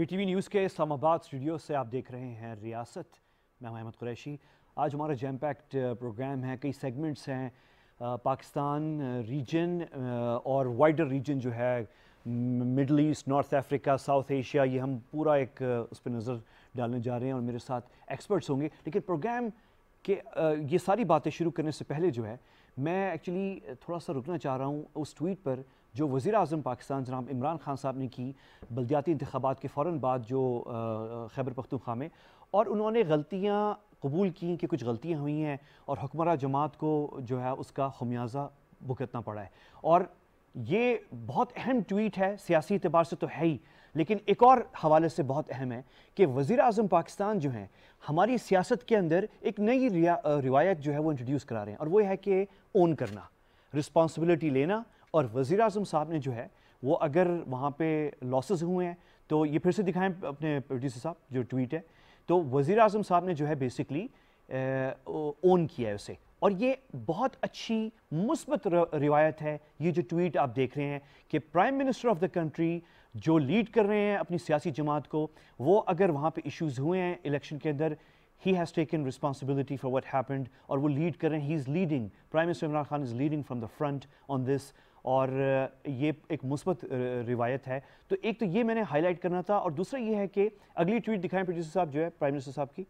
PTV news के Islamabad studio से आप देख रहे हैं रियासत मैं अहमद कुरैशी आज हमारा जैम पैक्ट प्रोग्राम है कई सेगमेंट्स हैं uh, Pakistan region uh, uh, और वाइडर रीजन जो है middle east north Africa south Asia ये हम पूरा एक उस पर नज़र डालने जा रहे हैं और मेरे साथ एक्सपर्ट्स होंगे लेकिन प्रोग्राम के ये सारी बातें शुरू करने से पहले जो है मैं एक्चुअली थोड़ा सा रुकना चाह रहा हूँ उस ट्वीट पर जो वज़ी अजम पाकिस्तान जनाब इमरान खान साहब ने की बलदियाती इंतबात के फ़ौर बाद जो खैबर पख्तूखा में और उन्होंने गलतियाँ कबूल की कि कुछ गलतियाँ हुई हैं और हुक्मरा जमात को जो है उसका खमियाजा भुगतना पड़ा है और ये बहुत अहम ट्वीट है सियासी अतबार से तो है ही लेकिन एक और हवाले से बहुत अहम है कि वज़ी अजम पाकिस्तान जो हैं हमारी सियासत के अंदर एक नई रिवायत जो है वो इंट्रोड्यूस करा रहे हैं और वो है कि ओन करना रिस्पॉन्सिबिलिटी लेना और वज़ी अजम साहब ने जो है वो अगर वहाँ पे लॉसेस हुए हैं तो ये फिर से दिखाएं अपने प्रोड्यूसर साहब जो ट्वीट है तो वज़ी अजम साहब ने जो है बेसिकली ओन किया है उसे और ये बहुत अच्छी मुस्बत रिवायत है ये जो ट्वीट आप देख रहे हैं कि prime minister of the country जो लीड कर रहे हैं अपनी सियासी जमात को वो अगर वहाँ पे इश्यूज़ हुए हैं इलेक्शन के अंदर ही has taken responsibility for what happened और वो लीड कर रहे हैं he is leading prime minister Imran Khan is leading from the front on this और ये एक मुस्बत रिवायत है तो एक तो ये मैंने हाईलाइट करना था और दूसरा ये है कि अगली ट्वीट दिखाएं प्रोड्यूसर साहब जो है प्राइम मिनिस्टर साहब की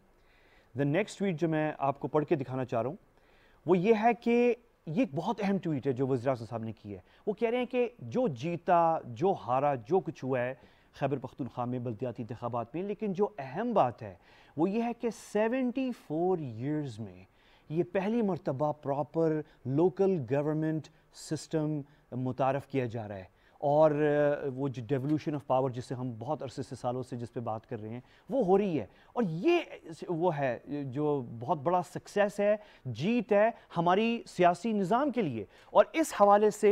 द नेक्स्ट ट्वीट जो मैं आपको पढ़ के दिखाना चाह रहा हूँ वो ये है कि ये एक बहुत अहम ट्वीट है जो वजी साहब ने की है वो कह रहे हैं कि जो जीता जो हारा जो कुछ हुआ है खैबर पख्तनख्वा में बल्दियाती इंतबात में लेकिन जो अहम बात है वो ये है कि 74 फोर ईयर्स में ये पहली मरतबा प्रॉपर लोकल गवर्नमेंट सिस्टम मुतारफ़ किया जा रहा है और वो जो डेवोल्यूशन ऑफ पावर जिसे हम बहुत अरसे से सालों से जिस पे बात कर रहे हैं वो हो रही है और ये वो है जो बहुत बड़ा सक्सेस है जीत है हमारी सियासी निज़ाम के लिए और इस हवाले से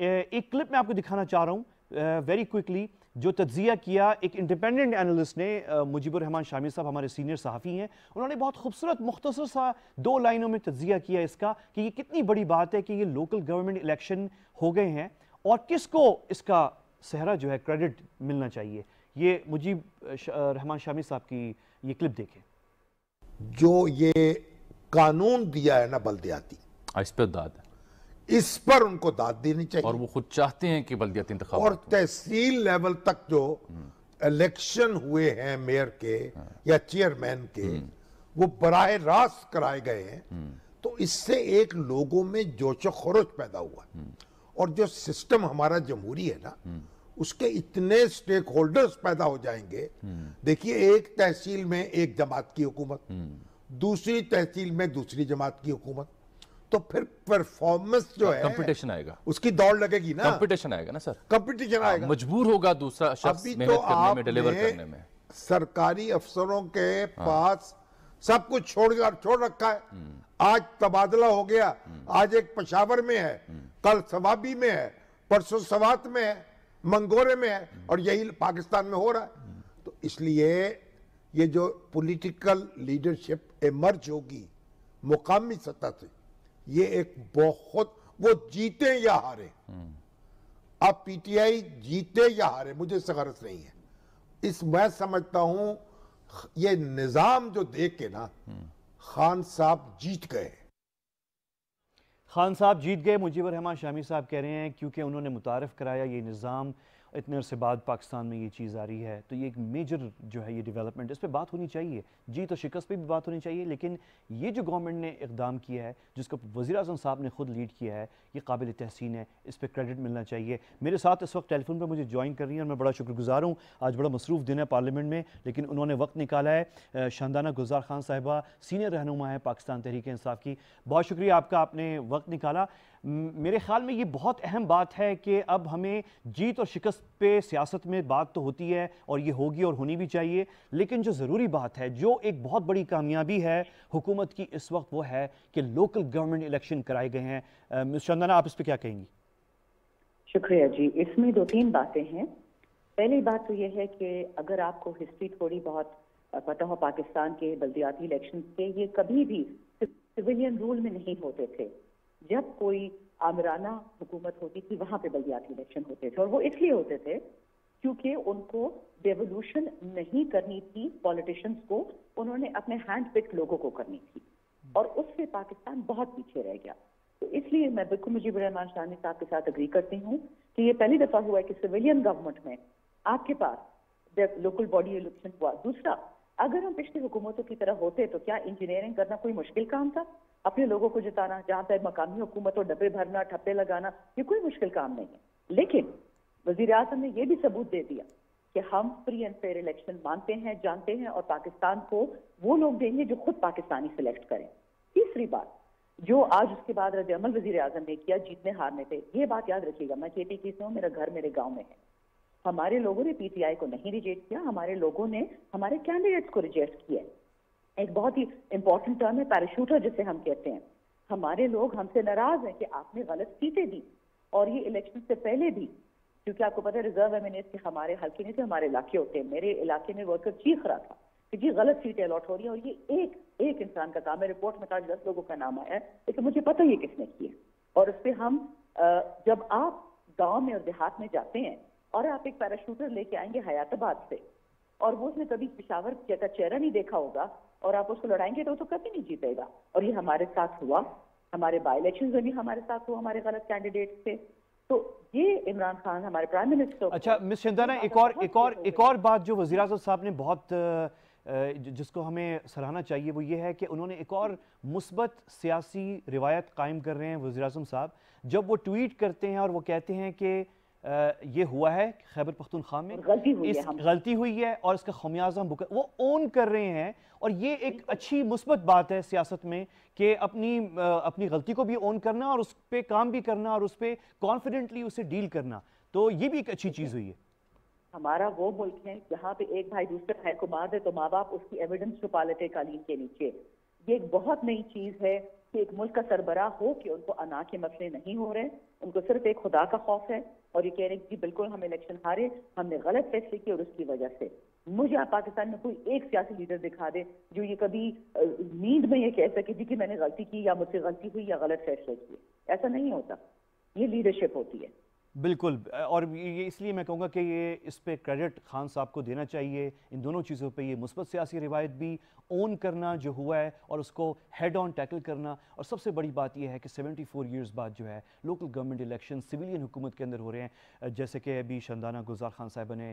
एक क्लिप मैं आपको दिखाना चाह रहा हूँ वेरी क्विकली जो तजिया किया एक इंडिपेंडेंट एनालिस्ट ने मुजीबर रहमान शामी साहब हमारे सीनियर सहाफ़ी हैं उन्होंने बहुत खूबसूरत मुख्तर सा दो लाइनों में तजिया किया इसका कि ये कितनी बड़ी बात है कि ये लोकल गवर्नमेंट इलेक्शन हो गए हैं और किस को इसका सहरा जो है क्रेडिट मिलना चाहिए ये मुजीब रहमान शामी साहब की ये क्लिप देखें जो ये कानून दिया है ना बल्दियाती हाँ, इस पर दाद इस पर उनको दाद देनी चाहिए और वो खुद चाहते हैं कि बल्दियाती इंतखा और तहसील लेवल तक जो इलेक्शन हुए हैं मेयर के या चेयरमैन के हम्म। वो बराह रास्त कराए गए हैं हम्म। तो इससे एक लोगों में जोश खरोश पैदा हुआ हम्म। और जो सिस्टम हमारा जमहूरी है ना उसके इतने स्टेक होल्डर्स पैदा हो जाएंगे देखिए एक तहसील में एक जमात की हुकूमत दूसरी तहसील में दूसरी जमात की हुकूमत तो फिर परफॉर्मेंस जो है कंपटीशन आएगा उसकी दौड़ लगेगी ना कंपटीशन आएगा ना सर कंपटीशन हाँ, आएगा मजबूर होगा दूसरा अभी तो करने डिलीवर करने में सरकारी अफसरों के हाँ। पास सब कुछ छोड़ छोड़ रखा है हम्म। आज तबादला हो गया हम्म। आज एक पशावर में है हम्म। कल सवाबी में है परसों सवात में है मंगोरे में है और यही पाकिस्तान में हो रहा है तो इसलिए ये जो पॉलिटिकल लीडरशिप एमर्ज होगी मुकामी सतह से ये एक बहुत वो जीते या हारे अब पीटीआई जीते या हारे मुझे इससे गरज नहीं है इस मैं समझता हूं ये निजाम जो देख के ना खान साहब जीत गए खान साहब जीत गए मुजीबर रहमान शामी साहब कह रहे हैं क्योंकि उन्होंने मुतारफ कराया ये निज़ाम इतने अरसे बाद पाकिस्तान में ये चीज़ आ रही है तो ये एक मेजर जो है ये डेवलपमेंट इस पर बात होनी चाहिए जी तो शिकस्त पर भी बात होनी चाहिए लेकिन ये जो गवर्नमेंट ने इकदाम किया है जिसको वज़ी अजम साहब ने खुद लीड किया है ये काबिल तहसीन है इस पर क्रेडिट मिलना चाहिए मेरे साथ इस वक्त टेलीफोन पर मुझे ज्वाइन कर रही हैं और मैं बड़ा शुक्रगुजार हूँ आज बड़ा मसरूफ़ दिन है पार्लियामेंट में लेकिन उन्होंने वक्त निकाला है शानदाना गुजार खान साहबा सीनियर रहनुमा है पाकिस्तान तहरीक इंसाफ की बहुत शुक्रिया आपका आपने वक्त निकाला मेरे ख्याल में ये बहुत अहम बात है कि अब हमें जीत और शिकस्त पे सियासत में बात तो होती है और ये होगी और होनी भी चाहिए लेकिन जो ज़रूरी बात है जो एक बहुत बड़ी कामयाबी है हुकूमत की इस वक्त वो है कि लोकल गवर्नमेंट इलेक्शन कराए गए हैं मिस चंदना आप इस पर क्या कहेंगी शुक्रिया जी इसमें दो तीन बातें हैं पहली बात तो यह है कि अगर आपको हिस्ट्री थोड़ी बहुत पता हो पाकिस्तान के बल्दियाती इलेक्शन के ये कभी भी सिविलियन रूल में नहीं होते थे जब कोई आमराना हुकूमत होती थी वहां पे बल्दियात इलेक्शन होते थे और वो इसलिए होते थे क्योंकि उनको रेवोल्यूशन नहीं करनी थी पॉलिटिशियंस को उन्होंने अपने हैंड पिक लोगों को करनी थी और उससे पाकिस्तान बहुत पीछे रह गया तो इसलिए मैं बिल्कुल मुजीब रहमान शाह साहब के साथ अग्री करती हूँ कि ये पहली दफा हुआ है कि सिविलियन गवर्नमेंट में आपके पास लोकल बॉडी इलेक्शन हुआ दूसरा अगर हम पिछली हुकूमतों की तरह होते तो क्या इंजीनियरिंग करना कोई मुश्किल काम था अपने लोगों को जिताना जहां तक मकामी हुकूमत और डब्बे भरना ठप्पे लगाना ये कोई मुश्किल काम नहीं है लेकिन वजीर अजम ने यह भी सबूत दे दिया कि हम फ्री एंड फेयर इलेक्शन मानते हैं जानते हैं और पाकिस्तान को वो लोग देंगे जो खुद पाकिस्तानी सिलेक्ट करें तीसरी बात जो आज उसके बाद रद्द अमल वजीर अजम ने किया जीतने हारने पे ये बात याद रखिएगा मैं खेती की हूँ मेरा घर मेरे गाँव में है हमारे लोगों ने पीटीआई को नहीं रिजेक्ट किया हमारे लोगों ने हमारे कैंडिडेट्स को रिजेक्ट किया एक बहुत ही इंपॉर्टेंट टर्म है पैराशूटर जिसे हम कहते हैं हमारे लोग हमसे नाराज हैं कि आपने गलत सीटें दी और ये इलेक्शन से पहले भी क्योंकि आपको पता है रिजर्व एमिनेस के हमारे हल्के नहीं थे हमारे इलाके होते हैं मेरे इलाके में वर्कर चीख रहा था कि जी गलत सीटें अलॉट हो रही हैं और ये एक एक इंसान का काम है रिपोर्ट में कहा तो दस लोगों का नाम आया है लेकिन मुझे पता है किसने किया और उस पर हम जब आप गाँव में और देहात में जाते हैं और आप एक पैराशूटर लेके आएंगे हयातबाद से और वो उसने कभी पिशावर का चेहरा नहीं देखा होगा और आप उसको लड़ाएंगे तो वो तो कभी नहीं जीतेगा और ये हमारे साथ हुआ हमारे बाई इलेक्शन में भी हमारे साथ हुआ हमारे गलत कैंडिडेट थे तो ये इमरान खान हमारे प्राइम मिनिस्टर अच्छा मिस चंदाना एक और एक और एक और बात जो वजी साहब ने बहुत जिसको हमें सराहना चाहिए वो ये है कि उन्होंने एक और मुस्बत सियासी रिवायत कायम कर रहे हैं वजी साहब जब वो ट्वीट करते हैं और वो कहते हैं कि ये हुआ है खैबर पख्तूनख्वा में गलती हुई इस है गलती हुई है और इसका खमियाजा हम वो ओन कर रहे हैं और ये एक अच्छी मुस्बत बात है सियासत में कि अपनी अपनी गलती को भी ओन करना और उस पर काम भी करना और उस पर कॉन्फिडेंटली उसे डील करना तो ये भी एक अच्छी चीज़ हुई है हमारा वो मुल्क है जहाँ पे एक भाई दूसरे भाई को मार है तो माँ बाप उसकी एविडेंस छुपा लेते हैं कालीन के नीचे ये एक बहुत नई चीज़ है कि एक मुल्क का सरबराह हो कि उनको अना के मसले नहीं हो रहे उनको सिर्फ एक खुदा का खौफ है और ये कह रहे हैं कि बिल्कुल हम इलेक्शन हारे हमने गलत फैसले किए और उसकी वजह से मुझे आप पाकिस्तान में कोई एक सियासी लीडर दिखा दे जो ये कभी नींद में ये कह सके जी कि मैंने गलती की या मुझसे गलती हुई या गलत फैसले किए ऐसा नहीं होता ये लीडरशिप होती है बिल्कुल और ये इसलिए मैं कहूँगा कि ये इस पर क्रेडिट खान साहब को देना चाहिए इन दोनों चीज़ों पे ये मुस्बत सियासी रिवायत भी ओन करना जो हुआ है और उसको हेड ऑन टैकल करना और सबसे बड़ी बात यह है कि 74 फोर ईयर्स बाद जो है लोकल गवर्नमेंट इलेक्शन सिविलियन हुकूमत के अंदर हो रहे हैं जैसे कि अभी शानदाना गुजार खान साहब ने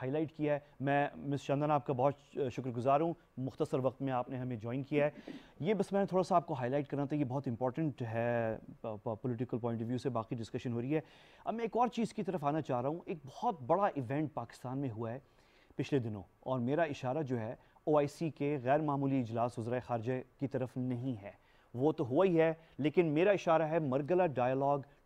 हाईलाइट किया है मैं मिस शंदाना आपका बहुत शुक्रगुजार हूँ मुख्तर वक्त में आपने हमें ज्वाइन किया है ये बस मैंने थोड़ा सा आपको हाईलाइट करना था ये बहुत इंपॉर्टेंट है पोलिटिकल पॉइंट ऑफ व्यू से बाकी डिस्कशन हो रही है अब मैं एक और चीज़ की तरफ आना चाह रहा हूँ एक बहुत बड़ा इवेंट पाकिस्तान में हुआ है पिछले दिनों और मेरा इशारा जो है ओ के गैर मामूली इजलास वज्रा खारजा की तरफ नहीं है वो तो हुआ ही है लेकिन मेरा इशारा है मरगला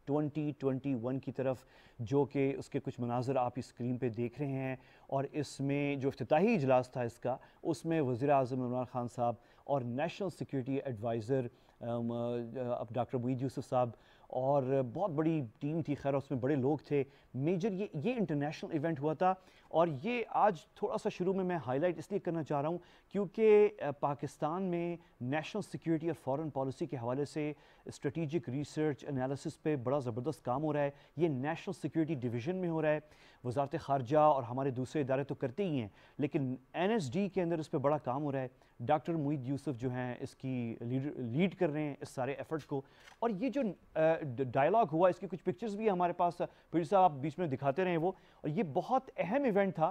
ट्वेंटी 2021 की तरफ जो कि उसके कुछ मनाजर आप स्क्रीन पे देख रहे हैं और इसमें जो अफ्ताही इजलास था इसका उसमें वज़र अजम इमरान ख़ान साहब और national security adviser doctor Moeed Yusuf साहब और बहुत बड़ी टीम थी खैर उसमें बड़े लोग थे मेजर ये ये इंटरनेशनल इवेंट हुआ था और ये आज थोड़ा सा शुरू में मैं हाईलाइट इसलिए करना चाह रहा हूँ क्योंकि पाकिस्तान में नेशनल सिक्योरिटी और फॉरेन पॉलिसी के हवाले से स्ट्रेटिजिक रिसर्च एनालिसिस पे बड़ा ज़बरदस्त काम हो रहा है ये नेशनल सिक्योरिटी डिवीज़न में हो रहा है वजारत खारजा और हमारे दूसरे इदारे तो करते ही हैं लेकिन एन के अंदर इस पर बड़ा काम हो रहा है डॉक्टर मुईद यूसुफ जो हैं इसकी लीड लीड कर रहे हैं इस सारे एफर्ट को और ये जो डायलॉग हुआ इसकी कुछ पिक्चर्स भी हमारे पास फिर साहब आप बीच में दिखाते रहे वो और ये बहुत अहम इवेंट था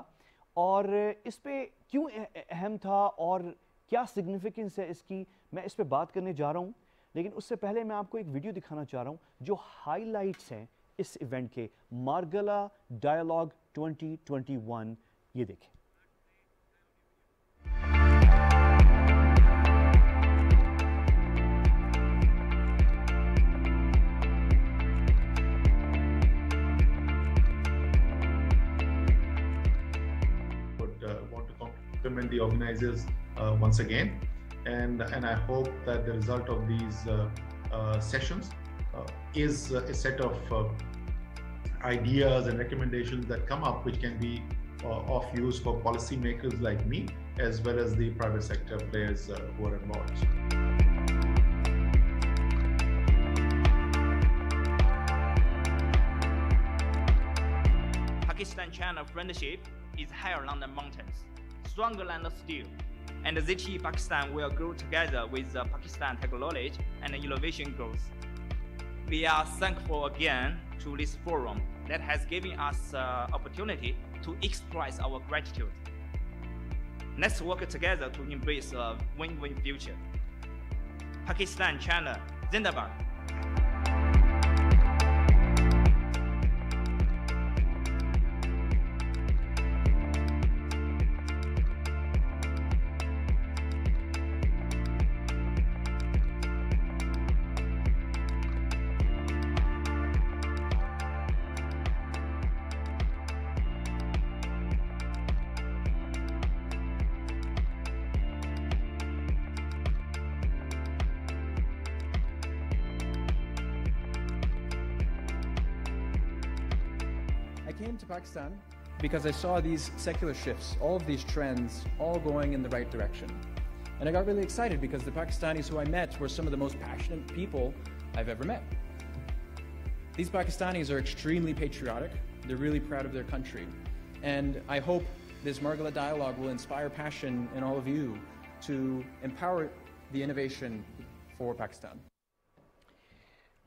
और इस पर क्यों अहम था और क्या सिग्निफिकेंस है इसकी मैं इस पर बात करने जा रहा हूँ लेकिन उससे पहले मैं आपको एक वीडियो दिखाना चाह रहा हूँ जो हाईलाइट्स हैं इस इवेंट के मार्गला डायलॉग 2021 ये देखें compliment the organizers uh, once again. And, and I hope that the result of these uh, uh sessions uh, is uh, a set of ideas and recommendations that come up, which can be of use for policymakers like me, as well as the private sector players who are involved. Pakistan-China friendship is higher than the mountains stronger than steel. And ZTE Pakistan will grow together with the uh, Pakistan technology and innovation growth. We are thankful again to this forum that has given us uh, opportunity to express our gratitude. Let's work together to embrace a uh, win-win future. Pakistan, China, Zindabad. because I saw these secular shifts, all of these trends, all going in the right direction. And I got really excited because the Pakistanis who I met were some of the most passionate people I've ever met. These Pakistanis are extremely patriotic. They're really proud of their country. And I hope this Margala dialogue will inspire passion in all of you to empower the innovation for Pakistan.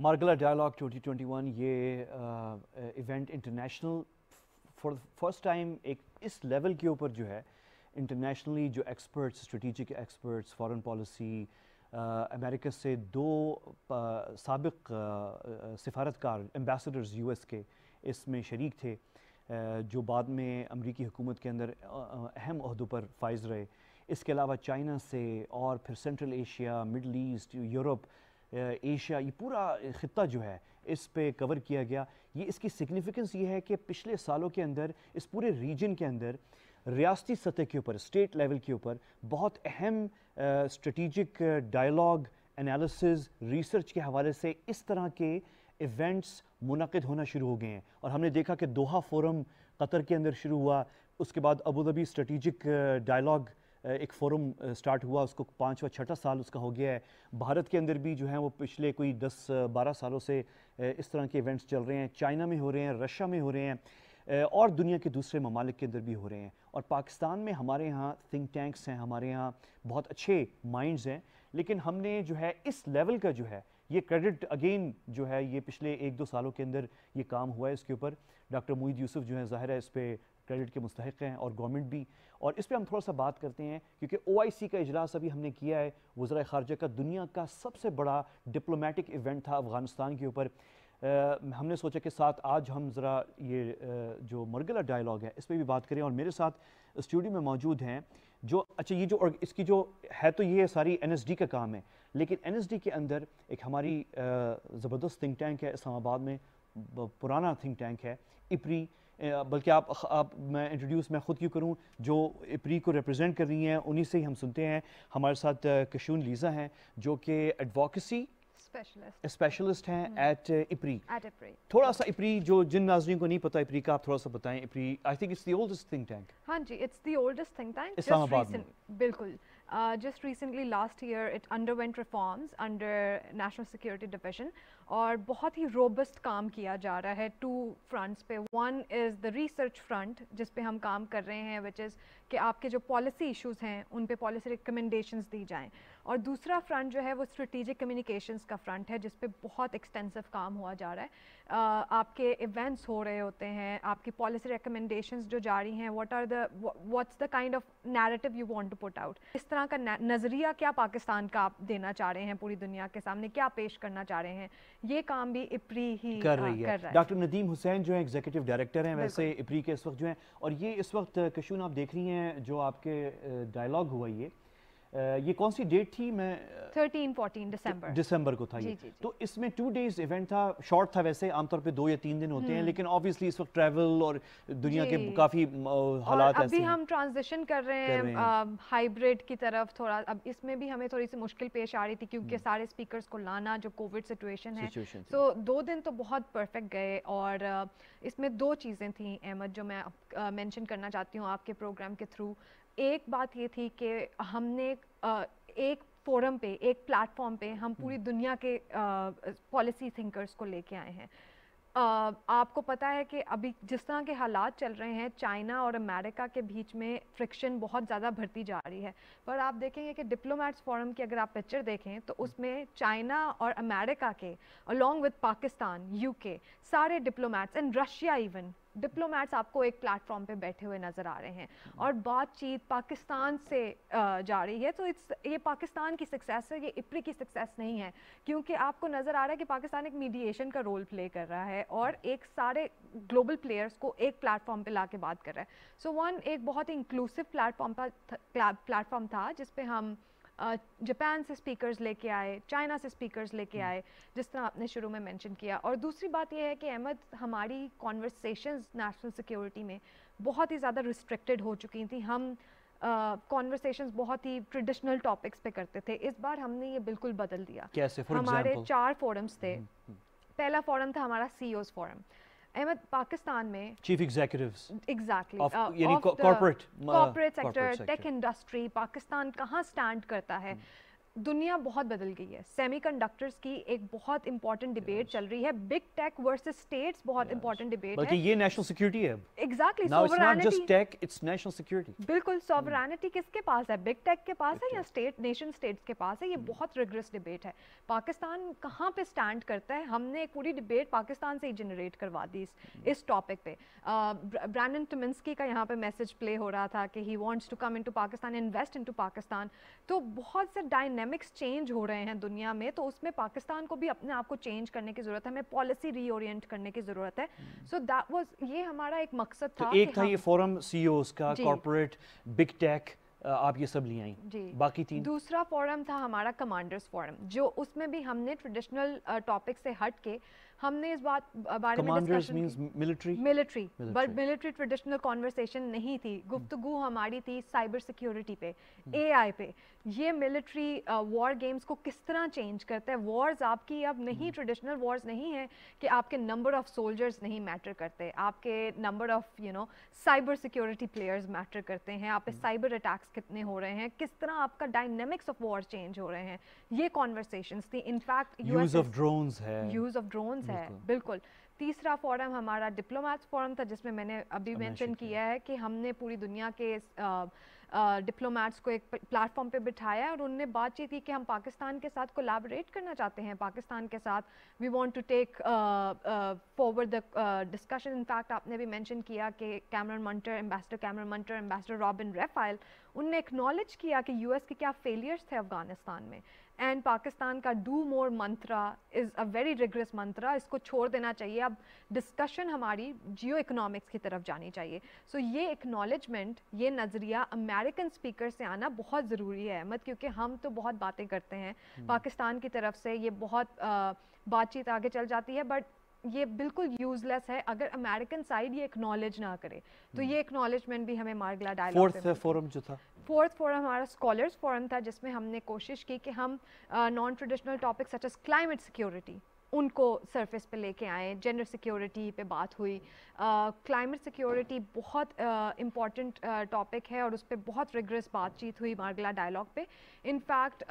Margala Dialogue 2021 ye uh, event international. For first time एक इस level के ऊपर जो है internationally जो experts strategic experts foreign policy America से दो सबक सफारतकार एम्बेसडर्स यू एस के इसमें शरीक थे जो बाद में अमरीकी हुकूमत के अंदर अहम अहदों पर फाइज रहे इसके अलावा चाइना से और फिर Central Asia Middle East Europe Asia ये पूरा ख़त्ता जो है इस पे कवर किया गया ये इसकी सिग्निफिकेंस ये है कि पिछले सालों के अंदर इस पूरे रीजन के अंदर रियासती सतह के ऊपर स्टेट लेवल के ऊपर बहुत अहम स्ट्रेटिजिक डायलॉग एनालिसिस रिसर्च के हवाले से इस तरह के इवेंट्स मुनद होना शुरू हो गए हैं और हमने देखा कि दोहा फोरम कतर के अंदर शुरू हुआ उसके बाद अबू धाबी स्ट्रेटिजिक डायलॉग एक फोरम स्टार्ट हुआ उसको पाँचवा छठा साल उसका हो गया है भारत के अंदर भी जो है वो पिछले कोई दस बारह सालों से इस तरह के इवेंट्स चल रहे हैं चाइना में हो रहे हैं रशिया में हो रहे हैं और दुनिया के दूसरे ममालिक के अंदर भी हो रहे हैं और पाकिस्तान में हमारे यहाँ थिंक टैंक्स हैं हमारे यहाँ बहुत अच्छे माइंड्स हैं लेकिन हमने जो है इस लेवल का जो है ये क्रेडिट अगेन जो है ये पिछले एक दो सालों के अंदर ये काम हुआ है इसके ऊपर डॉक्टर मोहिद यूसुफ जो है ज़ाहिर है इस पर क्रेडिट के मुस्तक हैं और गवर्नमेंट भी और इस पर हम थोड़ा सा बात करते हैं क्योंकि ओ का इजलास अभी हमने किया है वज्रा खारजा का दुनिया का सबसे बड़ा डिप्लोमेटिक इवेंट था अफगानिस्तान के ऊपर हमने सोचा कि साथ आज हम ज़रा ये आ, जो मरगला डायलॉग है इस पर भी बात करें और मेरे साथ स्टूडियो में मौजूद हैं जो अच्छा ये जो इसकी जो है तो ये सारी एनएसडी का काम है लेकिन एनएसडी के अंदर एक हमारी ज़बरदस्त थिंक टैंक है इस्लामाबाद में पुराना थिंक टैंक है इपरी बल्कि आप आप मैं इंट्रोड्यूस मैं ख़ुद क्यों करूं जो इपरी को रिप्रेजेंट कर रही हैं उन्हीं से ही हम सुनते हैं हमारे साथ कशून लीज़ा हैं जो कि एडवोकेसी स्पेशलिस्ट हैं एट हम्म। इपरी थोड़ा सा इपरी जो जिन नाजरीन को नहीं पता इपरी का आप थोड़ा सा बताएं IPRI I think it's the oldest think tank हाँ जी it's the oldest think tank Islamabad बिल्कुल Uh, just recently last year it underwent reforms under National Security Division or बहुत ही robust काम किया जा रहा है two fronts one is the research front जिस पे हम काम कर which is कि policy issues हैं उन पे policy recommendations दी जाएं और दूसरा फ्रंट जो है वो स्ट्रेटिजिक कम्युनिकेशंस का फ्रंट है जिस पे बहुत एक्सटेंसिव काम हुआ जा रहा है आ, आपके इवेंट्स हो रहे होते हैं आपकी पॉलिसी रिकमेंडेशंस जो जारी हैं what are the what's the kind of narrative you want to put out इस तरह का नज़रिया क्या पाकिस्तान का आप देना चाह रहे हैं पूरी दुनिया के सामने क्या पेश करना चाह रहे हैं ये काम भी इप्री ही कर रही है, है। डॉक्टर नदीम हुसैन जो है एग्जीक्यूटिव डायरेक्टर हैं वैसे इप्री के इस वक्त जो है और ये इस वक्त कशून आप देख रही हैं जो आपके डायलॉग हुआ ये ये कौन सी डेट थी मैं थर्टीन फोर्टीन दिसंबर दिसंबर को था ये जी, जी, जी. तो इसमें टू डेज इवेंट था शॉर्ट था वैसे आमतौर पे दो या तीन दिन होते हैं हम्म। लेकिन ऑब्वियसली इस वक्त ट्रैवल और दुनिया के काफ़ी हालात अभी हम ट्रांजिशन कर रहे हैं हाइब्रिड की तरफ थोड़ा अब इसमें भी हमें थोड़ी सी मुश्किल पेश आ रही थी क्योंकि हम्म। सारे स्पीकर को लाना जो कोविड सिचुएशन है तो दो दिन तो बहुत परफेक्ट गए और इसमें दो चीज़ें थी अहमद जो मैं मैंशन करना चाहती हूँ आपके प्रोग्राम के थ्रू एक बात ये थी कि हमने एक फोरम पे एक प्लेटफॉर्म पे हम पूरी हम्म। दुनिया के पॉलिसी थिंकर्स को लेके आए हैं Uh, आपको पता है कि अभी जिस तरह के हालात चल रहे हैं चाइना और अमेरिका के बीच में फ्रिक्शन बहुत ज़्यादा बढ़ती जा रही है पर आप देखेंगे कि डिप्लोमेट्स फोरम की अगर आप पिक्चर देखें तो हम्म। उसमें चाइना और अमेरिका के अलॉन्ग विद पाकिस्तान यूके सारे diplomats and Russia even diplomats आपको एक प्लेटफॉर्म पे बैठे हुए नज़र आ रहे हैं और बातचीत पाकिस्तान से जा रही है तो इट्स ये पाकिस्तान की सक्सेस है ये इपरी की सक्सेस नहीं है क्योंकि आपको नज़र आ रहा है कि पाकिस्तान एक मीडिएशन का रोल प्ले कर रहा है और एक सारे ग्लोबल प्लेयर्स को एक प्लेटफॉर्म पर ला के बात कर रहा है सो so वन एक बहुत इंक्लूसिव प्लेटफॉर्म था प्लेटफॉर्म था जिसपे हम जापान से स्पीकर्स लेके आए चाइना से स्पीकर्स लेके हम्म। आए जिस तरह आपने शुरू में मेंशन किया और दूसरी बात यह है कि अहमद हमारी कॉन्वर्सेशंस नेशनल सिक्योरिटी में बहुत ही ज़्यादा रिस्ट्रिक्टेड हो चुकी थी हम कॉन्वर्सेशन uh, बहुत ही ट्रेडिशनल टॉपिक्स पे करते थे इस बार हमने ये बिल्कुल बदल दिया कैसे हमारे example? चार फोरम्स थे हम्म, हम्म। पहला फोरम था हमारा C forum e Ahmed Pakistan में चीफ एग्जीक्यूटिव्स एग्जैक्टली यानी corporate corporate sector tech industry Pakistan कहाँ स्टैंड करता है hmm. दुनिया बहुत बदल गई है सेमीकंडक्टर्स की एक बहुत इंपॉर्टेंट डिबेट चल रही है बिग टेक वर्सेस स्टेट्स बहुत इंपॉर्टेंट डिबेट है ये नेशनल सिक्योरिटी है exactly sovereignty not just tech it's national security बिल्कुल सोवरेनिटी hmm. किसके पास है बिग टेक के पास है या स्टेट नेशन स्टेट्स के पास है ये hmm. बहुत रिग्रेस डिबेट है पाकिस्तान कहाँ पे स्टैंड करता है हमने एक पूरी डिबेट पाकिस्तान से ही जनरेट करवा दी इस टॉपिक hmm. पे ब्रैंडन टमिंसकी का यहाँ पे मैसेज प्ले हो रहा था कि he wants to come in Pakistan invest in Pakistan तो बहुत से डायनेमिक डायनेमिक्स चेंज हो रहे हैं दुनिया में तो उसमें पाकिस्तान को भी अपने आप को चेंज करने की ज़रूरत है हमें पॉलिसी रीओरियंट करने की ज़रूरत है सो दैट वाज ये हमारा एक मकसद तो था तो एक था ये फोरम सीईओस e का कॉर्पोरेट बिग टेक आप ये सब ले आई बाकी तीन दूसरा फोरम था हमारा कमांडर्स फोरम जो उसमें भी हमने ट्रेडिशनल टॉपिक से हट के हमने इस बात बारे Commanders में military military but military traditional conversation नहीं थी hmm. गुफ्तगु हमारी थी साइबर सिक्योरिटी पे एआई hmm. पे ये मिलिट्री वॉर गेम्स को किस तरह चेंज करता है वॉर्स आपकी अब नहीं ट्रेडिशनल hmm. वॉर्स नहीं है कि आपके नंबर ऑफ सोल्जर्स नहीं मैटर करते आपके number of you know cyber security players matter करते हैं आप पे साइबर अटैक्स कितने हो रहे हैं किस तरह आपका डायनेमिक्स ऑफ वॉर चेंज हो रहे हैं ये कॉन्वर्सेशन थी इनफैक्ट यूज ऑफ ड्रोन है यूज ऑफ ड्रोन है है बिल्कुल तीसरा फोरम हमारा डिप्लोमैट्स फोरम था जिसमें मैंने अभी मेंशन किया है कि हमने पूरी दुनिया के डिप्लोमैट्स को एक प्लेटफॉर्म पे बिठाया और उनने बातचीत की कि हम पाकिस्तान के साथ कोलैबोरेट करना चाहते हैं पाकिस्तान के साथ we want to take forward the discussion in fact आपने भी मेंशन किया कि Cameron Munter ambassador Cameron Munter ambassador Robin Raphel उनने एक्नॉलेज किया कि यूएस के क्या फेलियर्स थे अफगानिस्तान में एंड पाकिस्तान का do more mantra is a very regress mantra इसको छोड़ देना चाहिए अब डिस्कशन हमारी जियो इकोनॉमिक्स की तरफ जानी चाहिए सो so, ये एक्नॉलेजमेंट ये नज़रिया अमेरिकन स्पीकर से आना बहुत ज़रूरी है अहमद क्योंकि हम तो बहुत बातें करते हैं hmm. पाकिस्तान की तरफ से ये बहुत बातचीत आगे चल जाती है बट ये बिल्कुल यूजलेस है अगर अमेरिकन साइड ये एक्नॉलेज ना करे तो ये एक्नॉलेजमेंट हम्म। भी हमें मार्गला डायलॉग फोर्थ फोरम जो था फोर्थ फोरम हमारा स्कॉलर्स फोरम था जिसमें हमने कोशिश की कि हम non traditional topic such as climate security उनको सरफेस पे लेके आए जेंडर सिक्योरिटी पे बात हुई क्लाइमेट uh, सिक्योरिटी बहुत इम्पॉर्टेंट uh, टॉपिक uh, है और उस पर बहुत रिग्रेस बातचीत हुई मार्गला डायलॉग पे इनफैक्ट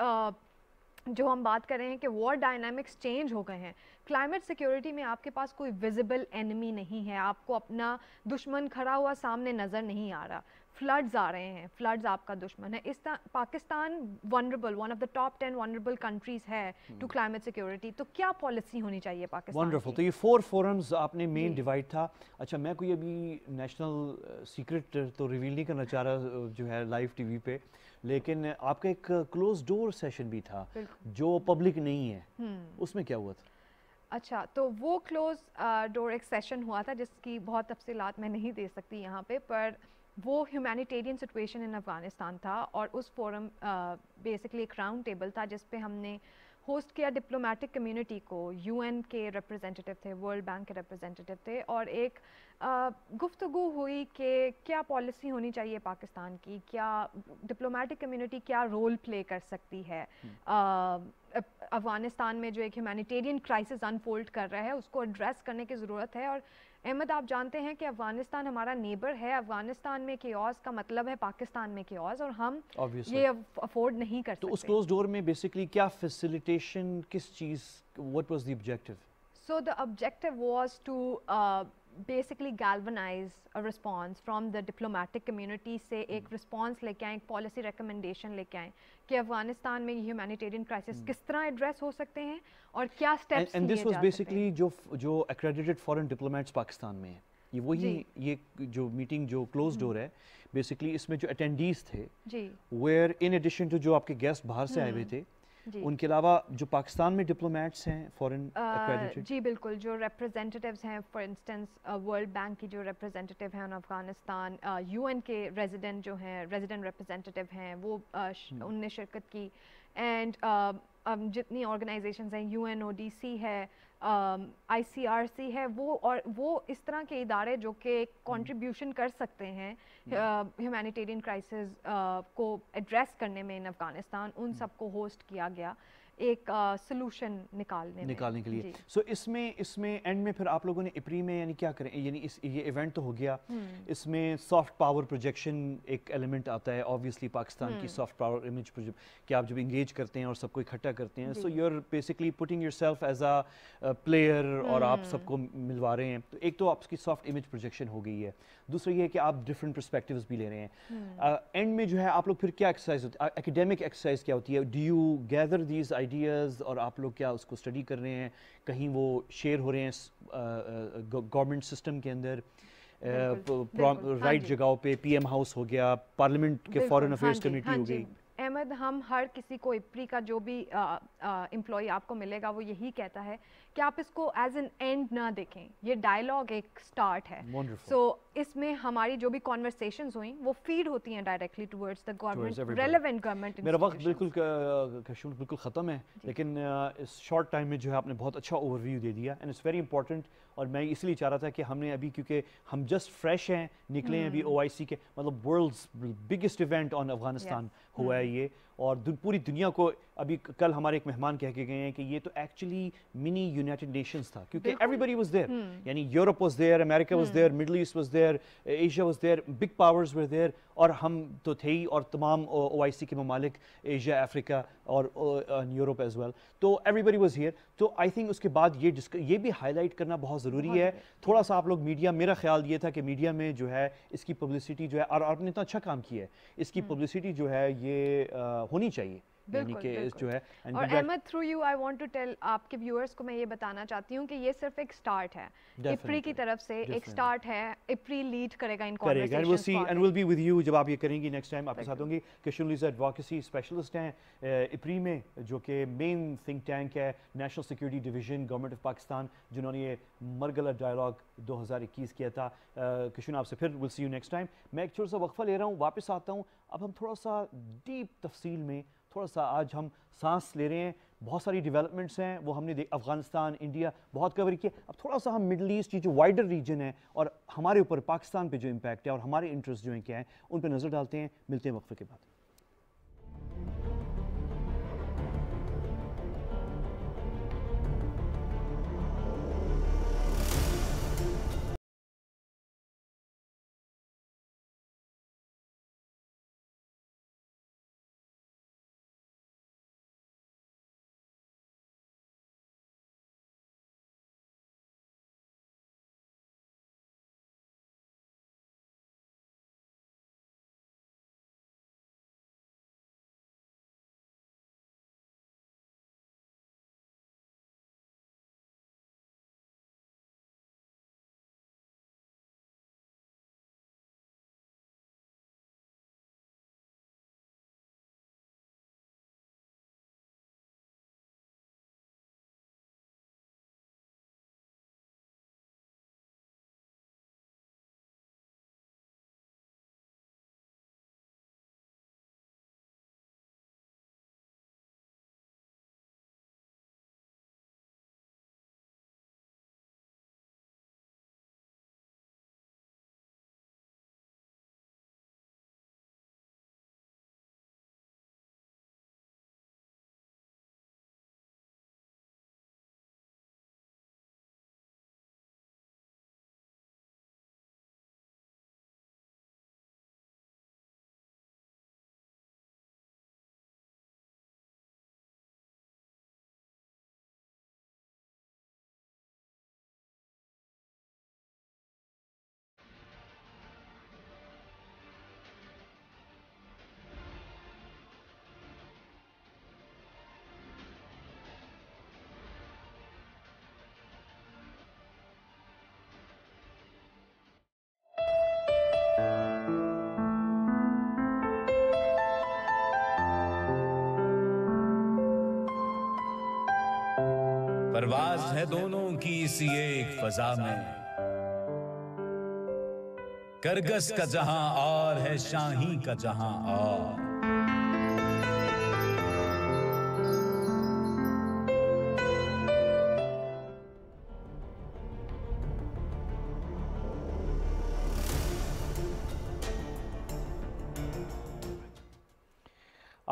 जो हम बात कर रहे हैं कि वॉर डायनामिक्स चेंज हो गए हैं क्लाइमेट सिक्योरिटी में आपके पास कोई विजिबल एनिमी नहीं है आपको अपना दुश्मन खड़ा हुआ सामने नज़र नहीं आ रहा फ्लड्स आ रहे हैं फ्लड्स आपका दुश्मन है इस Pakistan vulnerable one of the top ten vulnerable countries है टू क्लाइमेट सिक्योरिटी तो क्या पॉलिसी होनी चाहिए पाकिस्तान वंडरफुल तो ये फोर फोरम्स आपने मेन डिवाइड था अच्छा मैं कोई अभी नेशनल सीक्रेट uh, तो रिवील नहीं करना चाह रहा uh, जो है लाइव टीवी पे लेकिन आपका एक क्लोज डोर सेशन भी था जो पब्लिक नहीं है hmm. उसमें क्या हुआ था अच्छा तो वो क्लोज डोर uh, एक सेशन हुआ था जिसकी बहुत तफसीत मैं नहीं दे सकती यहाँ पे पर वो ह्यूमैनिटेरियन सिचुएशन इन अफ़गानिस्तान था और उस फोरम बेसिकली uh, एक राउंड टेबल था जिस पे हमने होस्ट किया डिप्लोमेटिक कम्युनिटी को यूएन के रिप्रेजेंटेटिव थे वर्ल्ड बैंक के रिप्रेजेंटेटिव थे और एक uh, गुफ्तगु हुई कि क्या पॉलिसी होनी चाहिए पाकिस्तान की क्या डिप्लोमेटिक कम्युनिटी क्या रोल प्ले कर सकती है हम्म। uh, अफ़गानिस्तान में जो एक ह्यूमैनिटेरियन क्राइसिस अनफोल्ड कर रहा है उसको एड्रेस करने की ज़रूरत है और अहमद आप जानते हैं कि अफगानिस्तान हमारा नेबर है अफगानिस्तान में के का मतलब है पाकिस्तान में के और हम Obviously. ये अफोर्ड नहीं करते तो उस क्लोज डोर में बेसिकली क्या फैसिलिटेशन किस चीज़ what was the objective So the objective was to uh, basically galvanise response from the diplomatic community से एक रिस्पॉन्स लेके आए एक पॉलिसी रिकमेंडेशन लेके आए कि अफगानिस्तान में ह्यूमैनिटेरियन क्राइसिस hmm. किस तरह एड्रेस हो सकते हैं और क्या steps and this was basically जो जो एक्रेडिटेड फॉरेन डिप्लोमेट्स पाकिस्तान में ये वही ये जो मीटिंग जो क्लोज डोर hmm. है बेसिकली इसमें जो अटेंडीज थे वेयर इन एडिशन टू जो आपके गेस्ट बाहर से आए हुए hmm. थे उनके अलावा जो पाकिस्तान में डिप्लोमेट्स हैं फॉरेन जी बिल्कुल जो रिप्रेजेंटेटिव्स हैं फॉर इंस्टेंस वर्ल्ड बैंक की जो रिप्रेजेंटेटिव हैं अफगानिस्तान यूएन एन के रेजिडेंट जो हैं रेजिडेंट रिप्रेजेंटेटिव हैं वो uh, हम्म। उनने शिरकत की एंड um, जितनी ऑर्गेनाइजेशन हैं U N O D C है आईसीआरसी है वो और वो इस तरह के इदारे जो कि कंट्रीब्यूशन हम्म। कर सकते हैं ह्यूमैनिटेरियन क्राइसिस को एड्रेस करने में इन अफ़गानिस्तान उन हम्म। सबको होस्ट किया गया एक सोल्यूशन निकालने निकालने के लिए सो so, इसमें इसमें एंड में फिर आप लोगों ने इपरी में यानी क्या करें यानी इस ये इवेंट तो हो गया हम्म। इसमें सॉफ्ट पावर प्रोजेक्शन एक एलिमेंट आता है ऑब्वियसली पाकिस्तान की सॉफ्ट पावर इमेज कि आप जब इंगेज करते हैं और सबको इकट्ठा करते हैं so you are basically putting yourself as a player और आप हम्म। सबको मिलवा रहे हैं तो एक तो आपकी सॉफ्ट इमेज प्रोजेक्शन हो गई है दूसरा ये है कि आप डिफरेंट परस्पेक्टिव भी ले रहे हैं एंड हम्म। में जो है आप लोग फिर क्या एक्सरसाइज होती है एकेडेमिक एक्सरसाइज क्या होती है do you gather these idea ideas और आप लोग क्या उसको स्टडी कर रहे हैं कहीं वो शेयर हो रहे हैं गवर्नमेंट सिस्टम के अंदर राइट हाँ जगहों पे पीएम हाउस हो गया पार्लियामेंट के फॉरेन अफेयर्स कमेटी हो गई अहमद हम हर किसी को इप्री का जो भी एम्प्लॉय आपको मिलेगा वो यही कहता है कि आप इसको एज एन एंड ना देखें ये डायलॉग एक स्टार्ट है सो so, इसमें हमारी जो भी कॉन्वर्सेशन हुई वो फीड होती हैं directly towards the government relevant government मेरा वक्त बिल्कुल कशूर बिल्कुल ख़त्म है लेकिन इस शॉर्ट टाइम में जो है आपने बहुत अच्छा ओवरव्यू दे दिया एंड इट्स वेरी इंपॉर्टेंट और मैं इसलिए चाह रहा था कि हमने अभी क्योंकि हम जस्ट फ्रेश हैं निकले हैं अभी ओ हम्म। के मतलब world biggest event on Afghanistan हुआ है हम्म। ये और पूरी दुनिया को अभी कल हमारे एक मेहमान कह के गए हैं कि ये तो एक्चुअली मिनी यूनाइटेड नेशंस था क्योंकि एवरीबडी वाज देयर यानी Europe was there America was there Middle East was there Asia was there big powers were there और हम तो थे ही और तमाम ओ के ममालिक एशिया अफ्रीका और यूरोप एज वेल तो एवरीबडी वाज हियर तो आई थिंक उसके बाद ये ये भी हाईलाइट करना बहुत ज़रूरी है थोड़ा सा आप लोग मीडिया मेरा ख्याल ये था कि मीडिया में जो है इसकी पब्लिसिटी जो है और आपने इतना अच्छा काम किया है इसकी पब्लिसिटी हम्म। जो है ये होनी चाहिए और Ahmed through you I want to tell आपके व्यूअर्स को मैं ये बताना चाहती हूँ कि ये सिर्फ एक स्टार्ट है इप्री की तरफ से एक स्टार्ट है इप्री लीड करेगा इन करेगा and will see be with you जब आप ये करेंगी नेक्स्ट टाइम आपके साथ होंगी किशन लीजा एडवोकेसी स्पेशलिस्ट हैं इप्री में जो कि मेन थिंक टैंक है national security division government of Pakistan जिन्होंने ये मरगला डायलॉग 2021 किया था किशन आपसे फिर will see you next time मैं एक छोटा सा वक्फा ले रहा हूँ वापस आता हूँ अब हम थोड़ा सा डीप तफसील में थोड़ा सा आज हम सांस ले रहे हैं बहुत सारी डेवलपमेंट्स हैं वो हमने देख अफगानिस्तान इंडिया बहुत कवर किया अब थोड़ा सा हम मिडल ईस्ट ये जो वाइडर रीजन है और हमारे ऊपर पाकिस्तान पे जो इम्पैक्ट है और हमारे इंटरेस्ट जो हैं क्या हैं उन पर नज़र डालते हैं मिलते हैं वक्त के बाद परवाज है दोनों की इसी एक फजा में करगस का जहां और है शाही का जहां और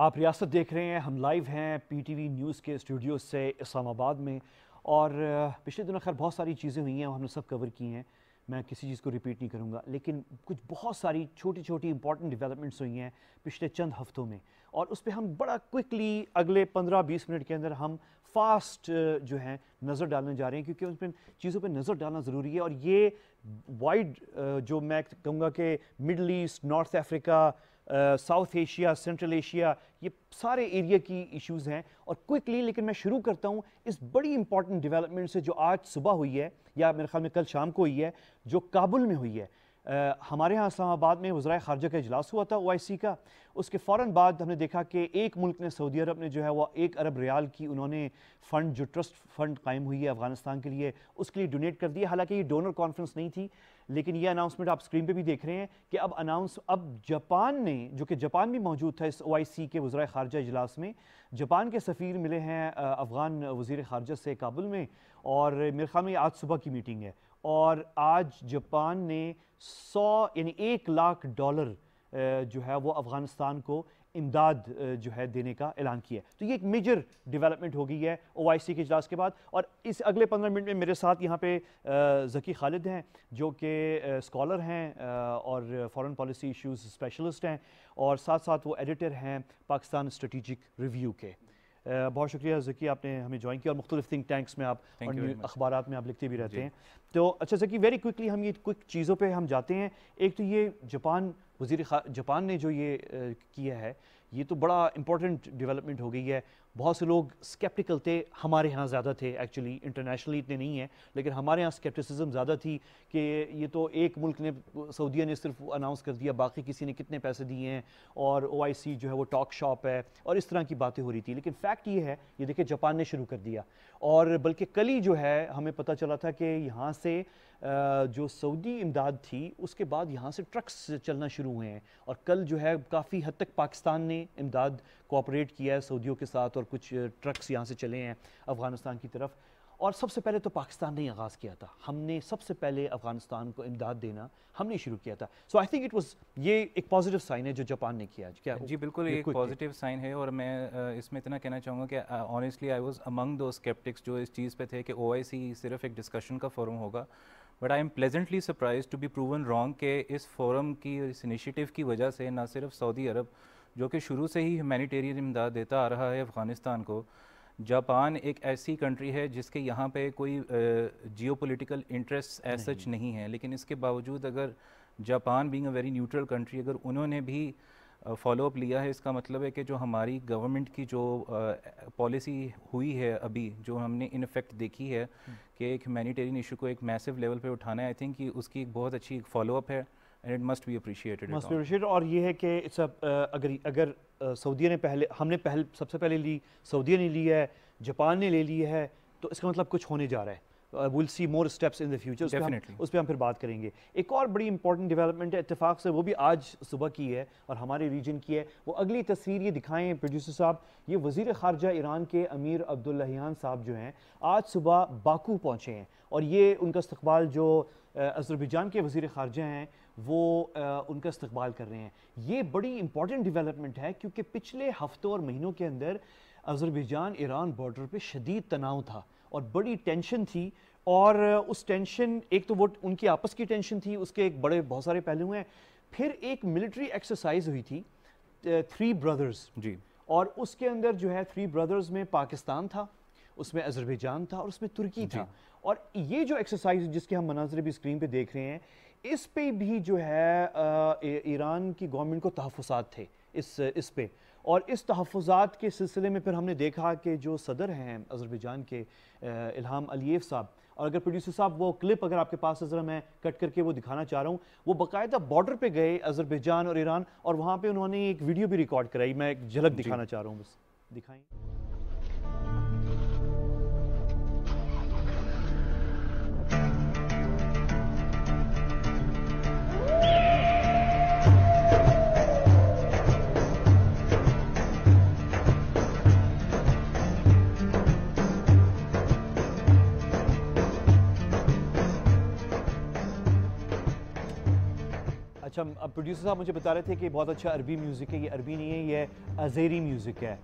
आप रियासत देख रहे हैं हम लाइव हैं पीटीवी न्यूज़ के स्टूडियो से इस्लामाबाद में और पिछले दिनों खैर बहुत सारी चीज़ें हुई हैं और हमने सब कवर की हैं मैं किसी चीज़ को रिपीट नहीं करूँगा लेकिन कुछ बहुत सारी छोटी छोटी इंपॉर्टेंट डेवलपमेंट्स हुई हैं पिछले चंद हफ्तों में और उस पर हम बड़ा क्विकली अगले पंद्रह बीस मिनट के अंदर हम फास्ट जो है नज़र डालने जा रहे हैं क्योंकि उसमें चीज़ों पर नज़र डालना ज़रूरी है और ये वाइड जो मैं कहूँगा कि Middle east north Africa south Asia Central Asia ये सारे एरिया की इश्यूज हैं और क्विकली लेकिन मैं शुरू करता हूँ इस बड़ी इंपॉर्टेंट डेवलपमेंट से जो आज सुबह हुई है या मेरे ख्याल में कल शाम को हुई है जो काबुल में हुई है आ, हमारे यहाँ इस्लामाबाद में वज्रा खारजा का इजलास हुआ था ओ आई सी का उसके फ़ौर बाद हमने देखा कि एक मुल्क ने सऊदी अरब ने जो है वह एक अरब रियाल की उन्होंने फ़ंड जो ट्रस्ट फ़ंड कायम हुई है अफ़गानिस्तान के लिए उसके लिए डोनेट कर दिया हालांकि ये डोनर कॉन्फ्रेंस नहीं थी लेकिन ये अनाउंसमेंट आप स्क्रीन पे भी देख रहे हैं कि अब अनाउंस अब जापान ने जो कि जापान भी मौजूद था इस ओ के वज्रा खारजा इजलास में जापान के सफ़ीर मिले हैं अफ़गान वजीर खारजा से काबुल में और मेरे ख्याल में आज सुबह की मीटिंग है और आज जापान ने सौ यानी एक लाख डॉलर जो है वो अफ़गानिस्तान को इमदाद जो है देने का ऐलान किया है तो ये एक मेजर डेवलपमेंट हो गई है ओ आई सी के इजलास के बाद और इस अगले पंद्रह मिनट में मेरे साथ यहाँ पे जकी खालिद हैं जो कि स्कॉलर हैं और फॉरेन पॉलिसी इश्यूज स्पेशलिस्ट हैं और साथ साथ वो एडिटर हैं पाकिस्तान स्ट्रेटिजिक रिव्यू के बहुत शुक्रिया जकी आपने हमें ज्वाइन किया और मुख्तलिफ थिंक टैंक्स में आप अखबार में आप लिखते भी रहते हैं तो अच्छा जकी वेरी क्विकली हम ये क्विक चीज़ों पर हम जाते हैं एक तो ये जापान वजीर जापान ने जो ये किया है ये तो बड़ा इंपॉर्टेंट डेवलपमेंट हो गई है बहुत से लोग स्केप्टिकल थे हमारे यहाँ ज़्यादा थे एक्चुअली इंटरनेशनली इतने नहीं हैं लेकिन हमारे यहाँ स्केप्टिसिज्म ज़्यादा थी कि ये तो एक मुल्क ने सऊदीया ने सिर्फ अनाउंस कर दिया बाकी किसी ने कितने पैसे दिए हैं और ओ जो है वो टॉक शॉप है और इस तरह की बातें हो रही थी लेकिन फैक्ट ये है ये देखिए जापान ने शुरू कर दिया और बल्कि कल ही जो है हमें पता चला था कि यहाँ से जो सऊदी इमदाद थी उसके बाद यहाँ से ट्रक्स चलना शुरू हुए हैं और कल जो है काफ़ी हद तक पाकिस्तान ने इमदाद कोऑपरेट किया है सऊदियों के साथ और कुछ ट्रक्स यहाँ से चले हैं अफ़गानिस्तान की तरफ और सबसे पहले तो पाकिस्तान ने आगाज़ किया था हमने सबसे पहले अफ़गानिस्तान को इमदाद देना हमने शुरू किया था so I think it was ये एक पॉजिटिव साइन है जो जापान ने किया क्या जी बिल्कुल एक पॉजिटिव साइन है और मैं इसमें इतना कहना चाहूँगा कि honestly I was among those sceptics जो इस चीज़ पे थे कि ओ सिर्फ एक डिस्कशन का फोरम होगा but I am pleasantly surprise to be proven wrong के इस फोरम की इस इनिशिएटिव की वजह से ना सिर्फ सऊदी अरब जो कि शुरू से ही ह्यूमैनिटेरियन इमदाद देता आ रहा है अफ़गानिस्तान को जापान एक ऐसी कंट्री है जिसके यहाँ पे कोई geo political interest as such नहीं है लेकिन इसके बावजूद अगर Japan being a very neutral country अगर उन्होंने भी फॉलोअप लिया है इसका मतलब है कि जो हमारी गवर्नमेंट की जो पॉलिसी हुई है अभी जो हमने इन इफेक्ट देखी है हम्म। कि एक ह्यूमैनिटेरियन इशू को एक मैसिव लेवल पे उठाना है आई थिंक कि उसकी एक बहुत अच्छी फॉलोअप है and it must be appreciated must be और ये है कि सब अगर अगर सऊदीया ने पहले हमने पहले सबसे पहले ली सऊदीया ने ली है जापान ने ले ली है तो इसका मतलब कुछ होने जा रहा है will see more steps in the future उस पर हम फिर बात करेंगे एक और बड़ी इंपॉर्टेंट डेवलपमेंट है इतफाक से वो भी आज सुबह की है और हमारे रीजन की है वो अगली तस्वीर ये दिखाएं प्रोड्यूसर साहब ये वजीर खारजा ईरान के अमीर अब्दुल्लहान साहब जो हैं आज सुबह बाकू पहुँचे हैं और ये उनका इस्तबाल जो अजरबैजान के वजीर खारजा हैं वो आ, उनका इस्तबाल कर रहे हैं ये बड़ी इंपॉर्टेंट डिवेलपमेंट है क्योंकि पिछले हफ्तों और महीनों के अंदर अजरबैजान ईरान बॉर्डर पर शदीद तनाव था और बड़ी टेंशन थी और उस टेंशन एक तो वो उनकी आपस की टेंशन थी उसके एक बड़े बहुत सारे पहलू हैं फिर एक मिलिट्री एक्सरसाइज हुई थी थ्री ब्रदर्स जी और उसके अंदर जो है थ्री ब्रदर्स में पाकिस्तान था उसमें अजरबैजान था और उसमें तुर्की था और ये जो एक्सरसाइज जिसके हम मनाजर भी स्क्रीन पे देख रहे हैं इस पे भी जो है ईरान की गवर्नमेंट को तहफात थे इस इस पे और इस तहफ़ात के सिलसिले में फिर हमने देखा कि जो सदर हैं अज़रबैजान के इल्हाम अलीफ साहब और अगर प्रोड्यूसर साहब वो क्लिप अगर आपके पास ज़रा मैं कट करके वो दिखाना चाह रहा हूँ वो बाकायदा बॉर्डर पे गए अज़रबैजान और ईरान और वहाँ पे उन्होंने एक वीडियो भी रिकॉर्ड कराई मैं एक झलक दिखाना चाह रहा हूँ बस दिखाएँ अच्छा अब प्रोड्यूसर साहब मुझे बता रहे थे कि बहुत अच्छा अरबी म्यूज़िक है ये अरबी नहीं है ये अजेरी म्यूज़िक है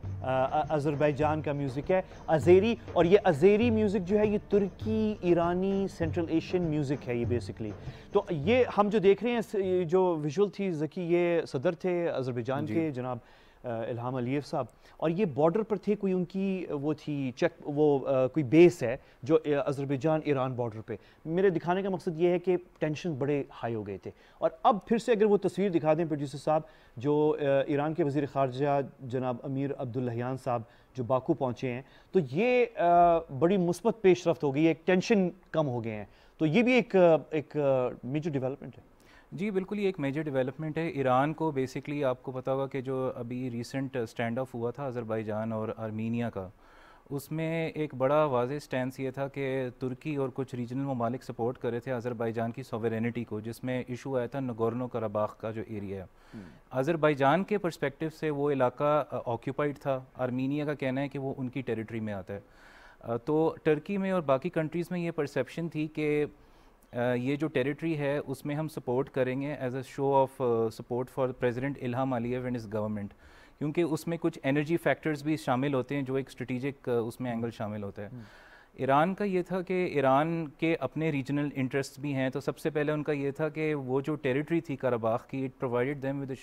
अज़रबैजान का म्यूज़िक है अजेरी और ये अजेरी म्यूज़िक जो है ये तुर्की ईरानी सेंट्रल एशियन म्यूज़िक है ये बेसिकली तो ये हम जो देख रहे हैं जो विजुअल थी जकी ये सदर थे अज़रबैजान के जनाब इल्हाम अलीव साहब और ये बॉर्डर पर थे कोई उनकी वो थी चेक वो आ, कोई बेस है जो अजरबैजान ईरान बॉर्डर पे मेरे दिखाने का मकसद ये है कि टेंशन बड़े हाई हो गए थे और अब फिर से अगर वो तस्वीर दिखा दें प्रोड्यूसर साहब जो ईरान के वजीर खारजा जनाब अमीर अब्दुल्लहयान साहब जो बाकू पहुँचे हैं तो ये आ, बड़ी मुस्बत पेशरफ हो गई है टेंशन कम हो गए हैं तो ये भी एक एक मेजर डेवलपमेंट है जी बिल्कुल ये एक मेजर डेवलपमेंट है ईरान को बेसिकली आपको पता होगा कि जो अभी रिसेंट स्टैंड ऑफ हुआ था अज़रबैजान और आर्मीनिया का उसमें एक बड़ा वाज स्टैंड ये था कि तुर्की और कुछ रीजनल ममालिक सपोर्ट कर रहे थे अज़रबैजान की सोवरेनिटी को जिसमें इशू आया था नगोरनो करबाख का जो एरिया है हम्म। अज़रबैजान के परस्पेक्टिव से वो इलाका ऑक्यूपाइड था आर्मीनिया का कहना है कि वो उनकी टेरिटरी में आता है तो टर्की में और बाकी कंट्रीज़ में ये परसेप्शन थी कि ये जो टेरिटरी है उसमें हम सपोर्ट करेंगे as a show of support for president Ilham Aliyev and his government क्योंकि उसमें कुछ एनर्जी फैक्टर्स भी शामिल होते हैं जो एक स्ट्रेटिजिक उसमें एंगल शामिल होता है ईरान हम्म। का ये था कि ईरान के अपने रीजनल इंटरेस्ट भी हैं तो सबसे पहले उनका ये था कि वो जो टेरिटरी थी कराबाख की इट प्रोवाइडेड देम विद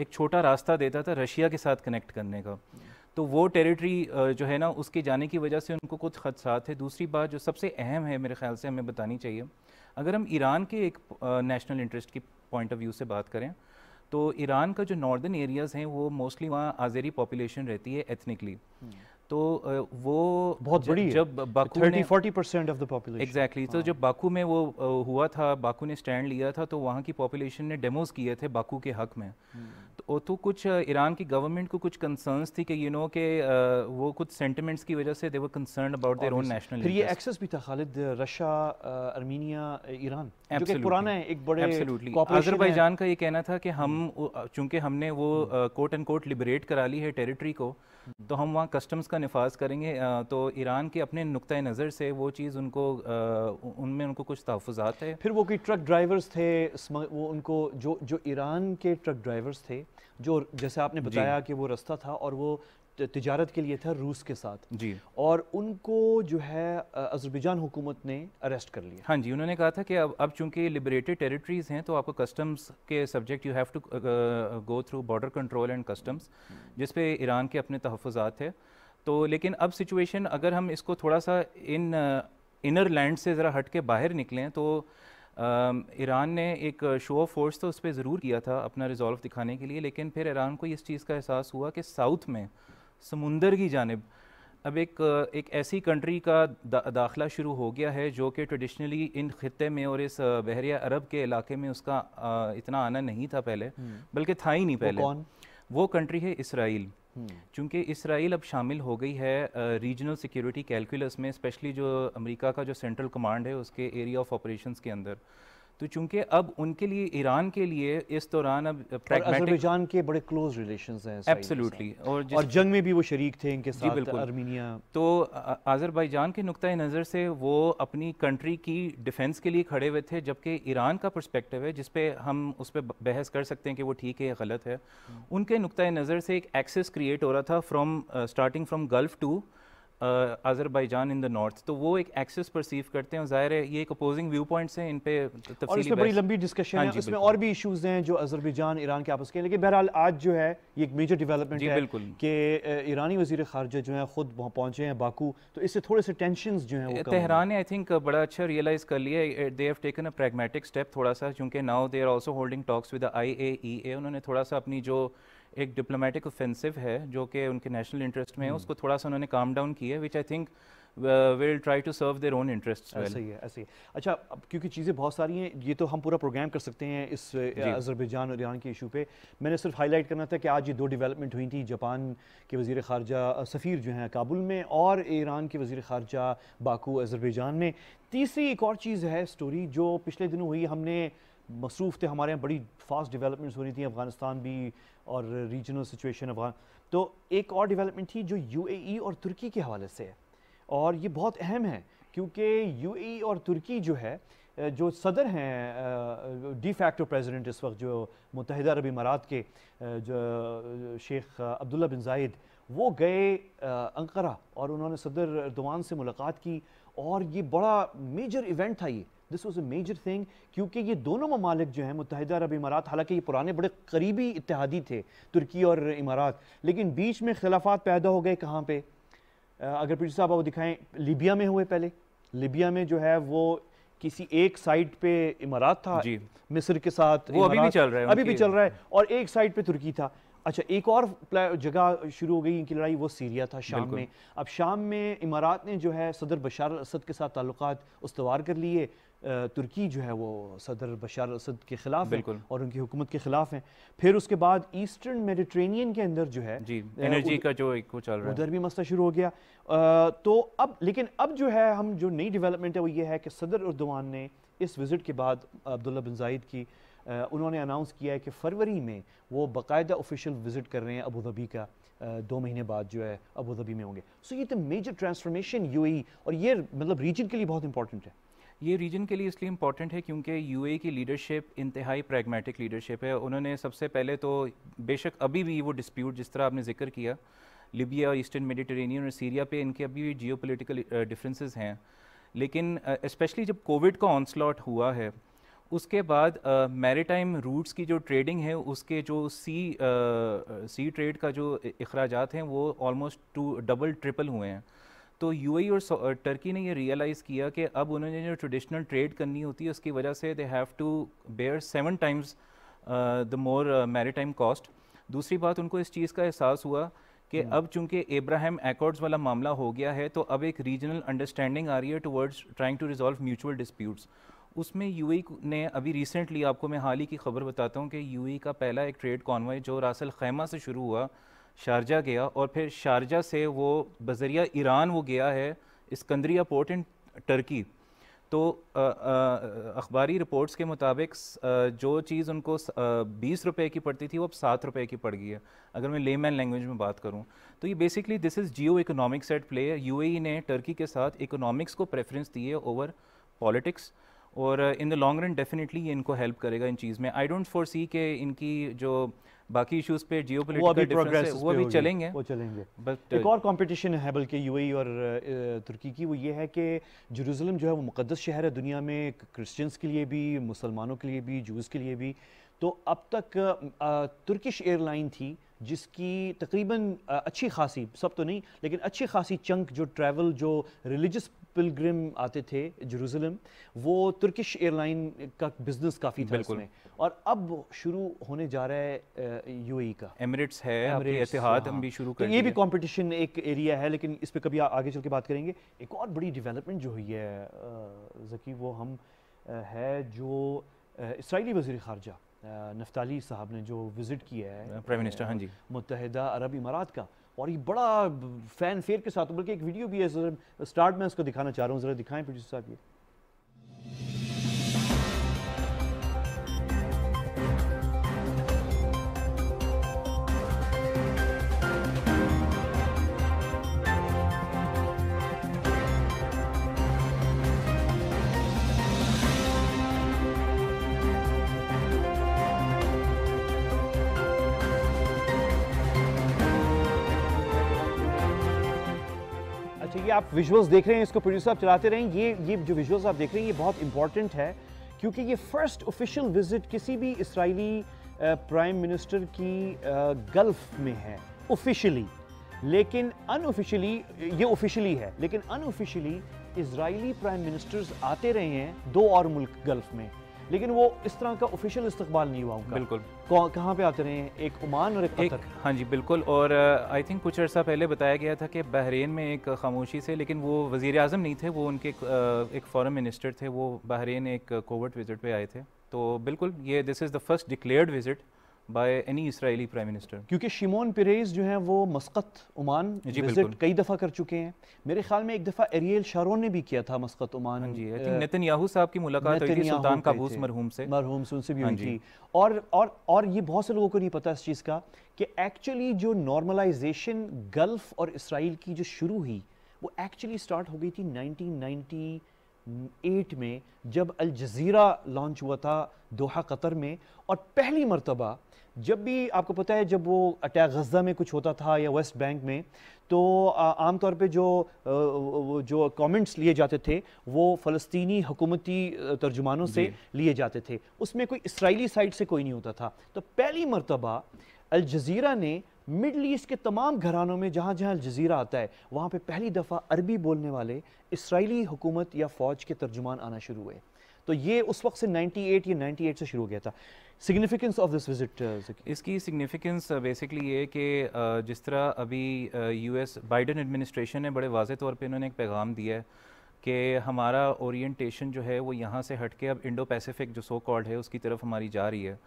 एक छोटा रास्ता देता था रशिया के साथ कनेक्ट करने का तो वो टेरिटरी जो है ना उसके जाने की वजह से उनको कुछ खदशात है दूसरी बात जो सबसे अहम है मेरे ख्याल से हमें बतानी चाहिए अगर हम ईरान के एक नेशनल इंटरेस्ट की पॉइंट ऑफ व्यू से बात करें तो ईरान का जो नॉर्दर्न एरियाज़ हैं वो मोस्टली वहाँ आज़ेरी पॉपुलेशन रहती है एथनिकली तो वो बहुत बड़ी जब Baku 30 forty percent of the population exactly तो हाँ। जब बाकू में वो हुआ था बाकू ने स्टैंड लिया था तो वहाँ की पॉपुलेशन ने डेमोज किए थे बाकू के हक में हम्म। तो, तो कुछ ईरान की गवर्नमेंट को कुछ कंसर्न्स थी कि यू नो के वो कुछ सेंटिमेंट्स की वजह से they were concern about their own national फिर ये एक्सेस भी था खालिद रशिया आर्मीनिया ईरान जो अजरबैजान का ये कहना था कि हम चूंकि हमने वो कोट एंड कोट लिबरेट करा ली है टेरिटरी को तो हम वहाँ कस्टम्स का नफाज करेंगे तो ईरान के अपने नुकतः नज़र से वो चीज़ उनको उनमें उनको कुछ तहफात है फिर वो कि ट्रक ड्राइवर्स थे वो उनको जो जो ईरान के ट्रक ड्राइवर्स थे जो जैसे आपने बताया कि वो रास्ता था और वो तजारत के लिए था रूस के साथ जी और उनको जो है अजरबैजान हुकूमत ने अरेस्ट कर लिया हाँ जी उन्होंने कहा था कि अब अब चूंकि लिबरेटेड टेरिटरीज़ हैं तो आपको कस्टम्स के subject you have to go through border control and customs जिस पे ईरान के अपने तहफ़ात है तो लेकिन अब सिचुएशन अगर हम इसको थोड़ा सा इन इनर लैंड से ज़रा हट के बाहर निकलें तो ईरान ने एक शो ऑफ फोर्स तो उस पर ज़रूर किया था अपना रिजॉल्व दिखाने के लिए लेकिन फिर ईरान को इस चीज़ का एहसास हुआ कि साउथ में समुंदर की जानब अब एक एक ऐसी कंट्री का दा, दाखला शुरू हो गया है जो कि ट्रेडिशनली इन ख़त्े में और इस बहरिया अरब के इलाके में उसका इतना आना नहीं था पहले हम्म। बल्कि था ही नहीं पहले वो, वो कंट्री है इसराइल हम्म। चूँकि इसराइल अब शामिल हो गई है रीजनल सिक्योरिटी कैलकुलस में स्पेशली जो अमेरिका का जो सेंट्रल कमांड है उसके एरिया ऑफ ऑपरेशंस के अंदर तो चूंकि अब उनके लिए ईरान के लिए इस दौरान अब अजरबैजान के बड़े क्लोज रिलेशंस हैं एब्सोल्युटली और और जंग में भी वो शरीक थे इनके साथ बिल्कुल अर्मीनिया तो अजरबैजान के नुक़ नज़र से वो अपनी कंट्री की डिफेंस के लिए खड़े हुए थे जबकि ईरान का पर्सपेक्टिव है जिसपे हम उस पर बहस कर सकते हैं कि वो ठीक है या गलत है हम्म। उनके नुक़ नज़र से एक एक्सेस क्रिएट हो रहा था from starting from Gulf to Azerbaijan in the north तो वो एक एक्सेस परसीव करते हैं जाहिर है ये एक अपोजिंग व्यू पॉइंट है इन पे और इसमें बड़ी लंबी डिस्कशन हाँ है इसमें और भी इश्यूज हैं जो अजरबैजान ईरान के आपस के लेकिन बहरहाल आज जो है ये एक मेजर डेवलपमेंट है बिल्कुल कि ईरानी वजीर खारजा जो है खुद वहाँ पहुंचे हैं बाकू तो इससे थोड़े से टेंशन जो है तेहरान ने आई थिंक बड़ा अच्छा रियलाइज़ कर लिया they have taken a pragmatic step थोड़ा सा क्योंकि now they are also holding talks with I A E A उन्होंने थोड़ा सा अपनी जो एक डिप्लोमेटिक ऑफेंसिव है जो कि उनके नेशनल इंटरेस्ट में है hmm. उसको थोड़ा सा उन्होंने काम डाउन किया है which I think will try to serve their own interest ऐसा ही है ऐसे ही अच्छा अब क्योंकि चीज़ें बहुत सारी हैं ये तो हम पूरा प्रोग्राम कर सकते हैं इस अजरबैजान और ईरान के इशू पे मैंने सिर्फ हाईलाइट करना था कि आज ये दो डेवलपमेंट हुई थी जापान के वजीर खारजा सफ़ीर जो हैं काबुल में और ईरान के वजीर खारजा बाकू अजरबैजान में तीसरी एक और चीज़ है स्टोरी जो पिछले दिनों हुई हमने मसरूफ़ थे हमारे यहाँ बड़ी फास्ट डेवलपमेंट्स हो रही थी अफ़गानिस्तान भी और रीजनल सिचुएशन अफगान तो एक और डेवलपमेंट थी जो यूएई e और तुर्की के हवाले से है और ये बहुत अहम है क्योंकि यूएई e और तुर्की जो है जो सदर हैं डी फैक्टो प्रेसिडेंट इस वक्त जो मुतहद अरब इमारात के जो शेख अब्दुल्ला बिन जायद वो गए अंकरा और उन्होंने सदर दुवान से मुलाकात की और ये बड़ा मेजर इवेंट था ये this was a major thing क्योंकि ये दोनों ममालिक जो हैं मुतहद अरब इमारात हालांकि ये पुराने बड़े करीबी इतिहादी थे तुर्की और इमारात लेकिन बीच में खिलाफात पैदा हो गए कहाँ पर अगर पीटर साहब आप दिखाएं लीबिया में हुए पहले लीबिया में जो है वो किसी एक साइड पे इमारात था मिस्र के साथ वो अभी भी चल रहा है अभी भी चल रहा है और एक साइड पे तुर्की था अच्छा एक और जगह शुरू हो गई इनकी लड़ाई वो सीरिया था शाम में अब शाम में इमारात ने जो है सदर बशार असद के साथ ताल्लुक उसवार कर लिए तुर्की जो है वो सदर बशार असद के ख़िलाफ़ है और उनकी हुकूमत के ख़िलाफ़ हैं फिर उसके बाद ईस्टर्न मेडिट्रेनियन के अंदर जो है जी एनर्जी उद... का जो एक वो चल रहा है उधर भी मसला शुरू हो गया आ, तो अब लेकिन अब जो है हम जो नई डेवलपमेंट है वो ये है कि सदर उर्दवान ने इस विज़िट के बाद अब्दुल्ला बिन जायद की आ, उन्होंने अनाउंस किया है कि फ़रवरी में वो बाकायदा ऑफिशियल विज़िट कर रहे हैं अबू धाबी का दो महीने बाद जो है अबू धाबी में होंगे सो ये तो मेजर ट्रांसफॉर्मेशन यू और ये मतलब रीजन के लिए बहुत इंपॉर्टेंट है ये रीजन के लिए इसलिए इम्पॉर्टेंट है क्योंकि यू e की लीडरशिप इंतहाई प्रैग्मेटिक लीडरशिप है उन्होंने सबसे पहले तो बेशक अभी भी वो डिस्प्यूट जिस तरह आपने जिक्र किया लिबिया और ईस्टर्न मेडिटेरेनियन और सीरिया पे इनके अभी भी जियो पोलिटिकल डिफ्रेंसेज हैं लेकिन स्पेशली जब कोविड का ऑनस्लॉट हुआ है उसके बाद मैरीटाइम uh, रूट्स की जो ट्रेडिंग है उसके जो सी सी ट्रेड का जो अखराज हैं वो ऑलमोस्ट टू डबल ट्रिपल हुए हैं तो यू e और टर्की uh, ने ये रियलाइज़ किया कि अब उन्होंने जो ट्रेडिशनल ट्रेड करनी होती है उसकी वजह से they have to bear seven times the more maritime cost दूसरी बात उनको इस चीज़ का एहसास हुआ कि हम्म। अब चूंकि एब्राहम एकॉर्ड्स वाला मामला हो गया है तो अब एक रीजनल अंडरस्टैंडिंग आ रही है towards trying to resolve mutual disputes उसमें यू e ने अभी रिसेंटली आपको मैं हाल ही की खबर बताता हूँ कि यू e का पहला एक ट्रेड कॉन्वॉय जो रासल खैमा से शुरू हुआ शारजा गया और फिर शारजा से वो बजरिया ईरान वो गया है इसकंदरिया पोर्ट इन टर्की तो अखबारी रिपोर्ट्स के मुताबिक जो चीज़ उनको बीस रुपए की पड़ती थी वो अब सात रुपए की पड़ गई है अगर मैं लेमैन लैंग्वेज में बात करूं तो ये basically this is geo economics at play UAE ने टर्की के साथ इकोनॉमिक्स को प्रेफरेंस दी है ओवर पॉलिटिक्स और in the long run definitely ये इनको हेल्प करेगा इन चीज़ में आई डोंट फोर सी के इनकी जो बाकी इश्यूज पे जियो प्रोग्रेस वो भी चलेंगे वो चलेंगे बट एक uh, और कंपटीशन है बल्कि यूएई e और तुर्की uh, की वो ये है कि जरूसलम जो है वो मुकदस शहर है दुनिया में क्रिश्चियंस के लिए भी मुसलमानों के लिए भी जूस के लिए भी तो अब तक तुर्किश uh, एयरलाइन थी जिसकी तकरीबन अच्छी खासी सब तो नहीं लेकिन अच्छी खासी चंक जो ट्रैवल जो रिलीजस पिलग्रिम आते थे जरूसलम वो तुर्किश एयरलाइन का बिजनेस काफ़ी था इसमें और अब शुरू होने जा रहा है यूएई e का एमिरेट्स है एतिहाद हाँ। हम भी शुरू तो कर तो ये भी कंपटीशन एक एरिया है लेकिन इस पर कभी आगे चल के बात करेंगे एक और बड़ी डेवलपमेंट जो हुई है जकी वो हम है जो इसराइली वजीर खारजा नफ्ताली साहब ने जो विज़िट किया है प्राइम मिनिस्टर हाँ जी मुतहदा अरब इमारात का और ये बड़ा फैन फेयर के साथ बल्कि एक वीडियो भी है स्टार्ट में उसको दिखाना चाह रहा हूँ ज़रा दिखाएं प्रोड्यूसर साहब ये आप विजुअल्स देख रहे हैं इसको प्रोड्यूसर आप चलाते रहें ये ये जो विजुअल्स आप देख रहे हैं ये बहुत इंपॉर्टेंट है क्योंकि ये फर्स्ट ऑफिशियल विजिट किसी भी इसराइली प्राइम मिनिस्टर की गल्फ में है ऑफिशियली लेकिन अनऑफिशियली ये ऑफिशियली है लेकिन अनऑफिशियली इसराइली प्राइम मिनिस्टर्स आते रहे हैं दो और मुल्क गल्फ में लेकिन वो इस तरह का ऑफिशियल इस्तकबाल नहीं हुआ उनका बिल्कुल कहाँ पे आते रहे एक ओमान और एक, एक हाँ जी बिल्कुल और आई uh, थिंक कुछ अर्सा पहले बताया गया था कि बहरीन में एक खामोशी से लेकिन वो वज़ी अजम नहीं थे वो उनके एक, uh, एक फॉरन मिनिस्टर थे वो बहरीन एक कोवर्ट विज़िट पर आए थे तो बिल्कुल ये this is the first declared visit by any Israeli prime minister क्योंकि शिमोन पेरेज जो हैं वो मस्कत ओमान विजिट कई दफ़ा कर चुके हैं मेरे ख्याल में एक दफ़ा एरियल शारोन ने भी किया था मस्कत ओमान हाँ जी नितिन याहू साहब की मुलाकात सुल्तान काबूस मरहूम से मरहूम से उनसे भी हाँ हुई थी और और और ये बहुत से लोगों को नहीं पता इस चीज़ का कि एक्चुअली जो नॉर्मलाइजेशन गल्फ़ और इसराइल की जो शुरू हुई वो एक्चुअली स्टार्ट हो गई थी नाइनटीन एट में जब अल जजीरा लॉन्च हुआ था दोहा कतर में और पहली मरतबा जब भी आपको पता है जब वो अटैक गजा में कुछ होता था या वेस्ट बैंक में तो आमतौर पे जो जो कमेंट्स लिए जाते थे वो फ़लस्तीनी हुकूमती तर्जुमानों से लिए जाते थे उसमें कोई इसराइली साइड से कोई नहीं होता था तो पहली मरतबा जज़ीरा ने मिडल ईस्ट के तमाम घरानों में जहाँ जहाँ अलज़ीरा आता है वहाँ पर पहली दफ़ा अरबी बोलने वाले इसराइली हुकूमत या फ़ौज के तर्जुमान आना शुरू हुए तो ये उस वक्त से 98 या 98 से शुरू हो गया था सिग्निफिकेंस ऑफ दिस विजिट इसकी सिग्निफिकेंस बेसिकली uh, ये कि uh, जिस तरह अभी यूएस बाइडन एडमिनिस्ट्रेशन ने बड़े वाज तौर पे इन्होंने एक पैगाम दिया है कि हमारा ओरिएंटेशन जो है वो यहाँ से हट के अब इंडो पैसिफिक जो सो कॉल्ड है उसकी तरफ हमारी जा रही है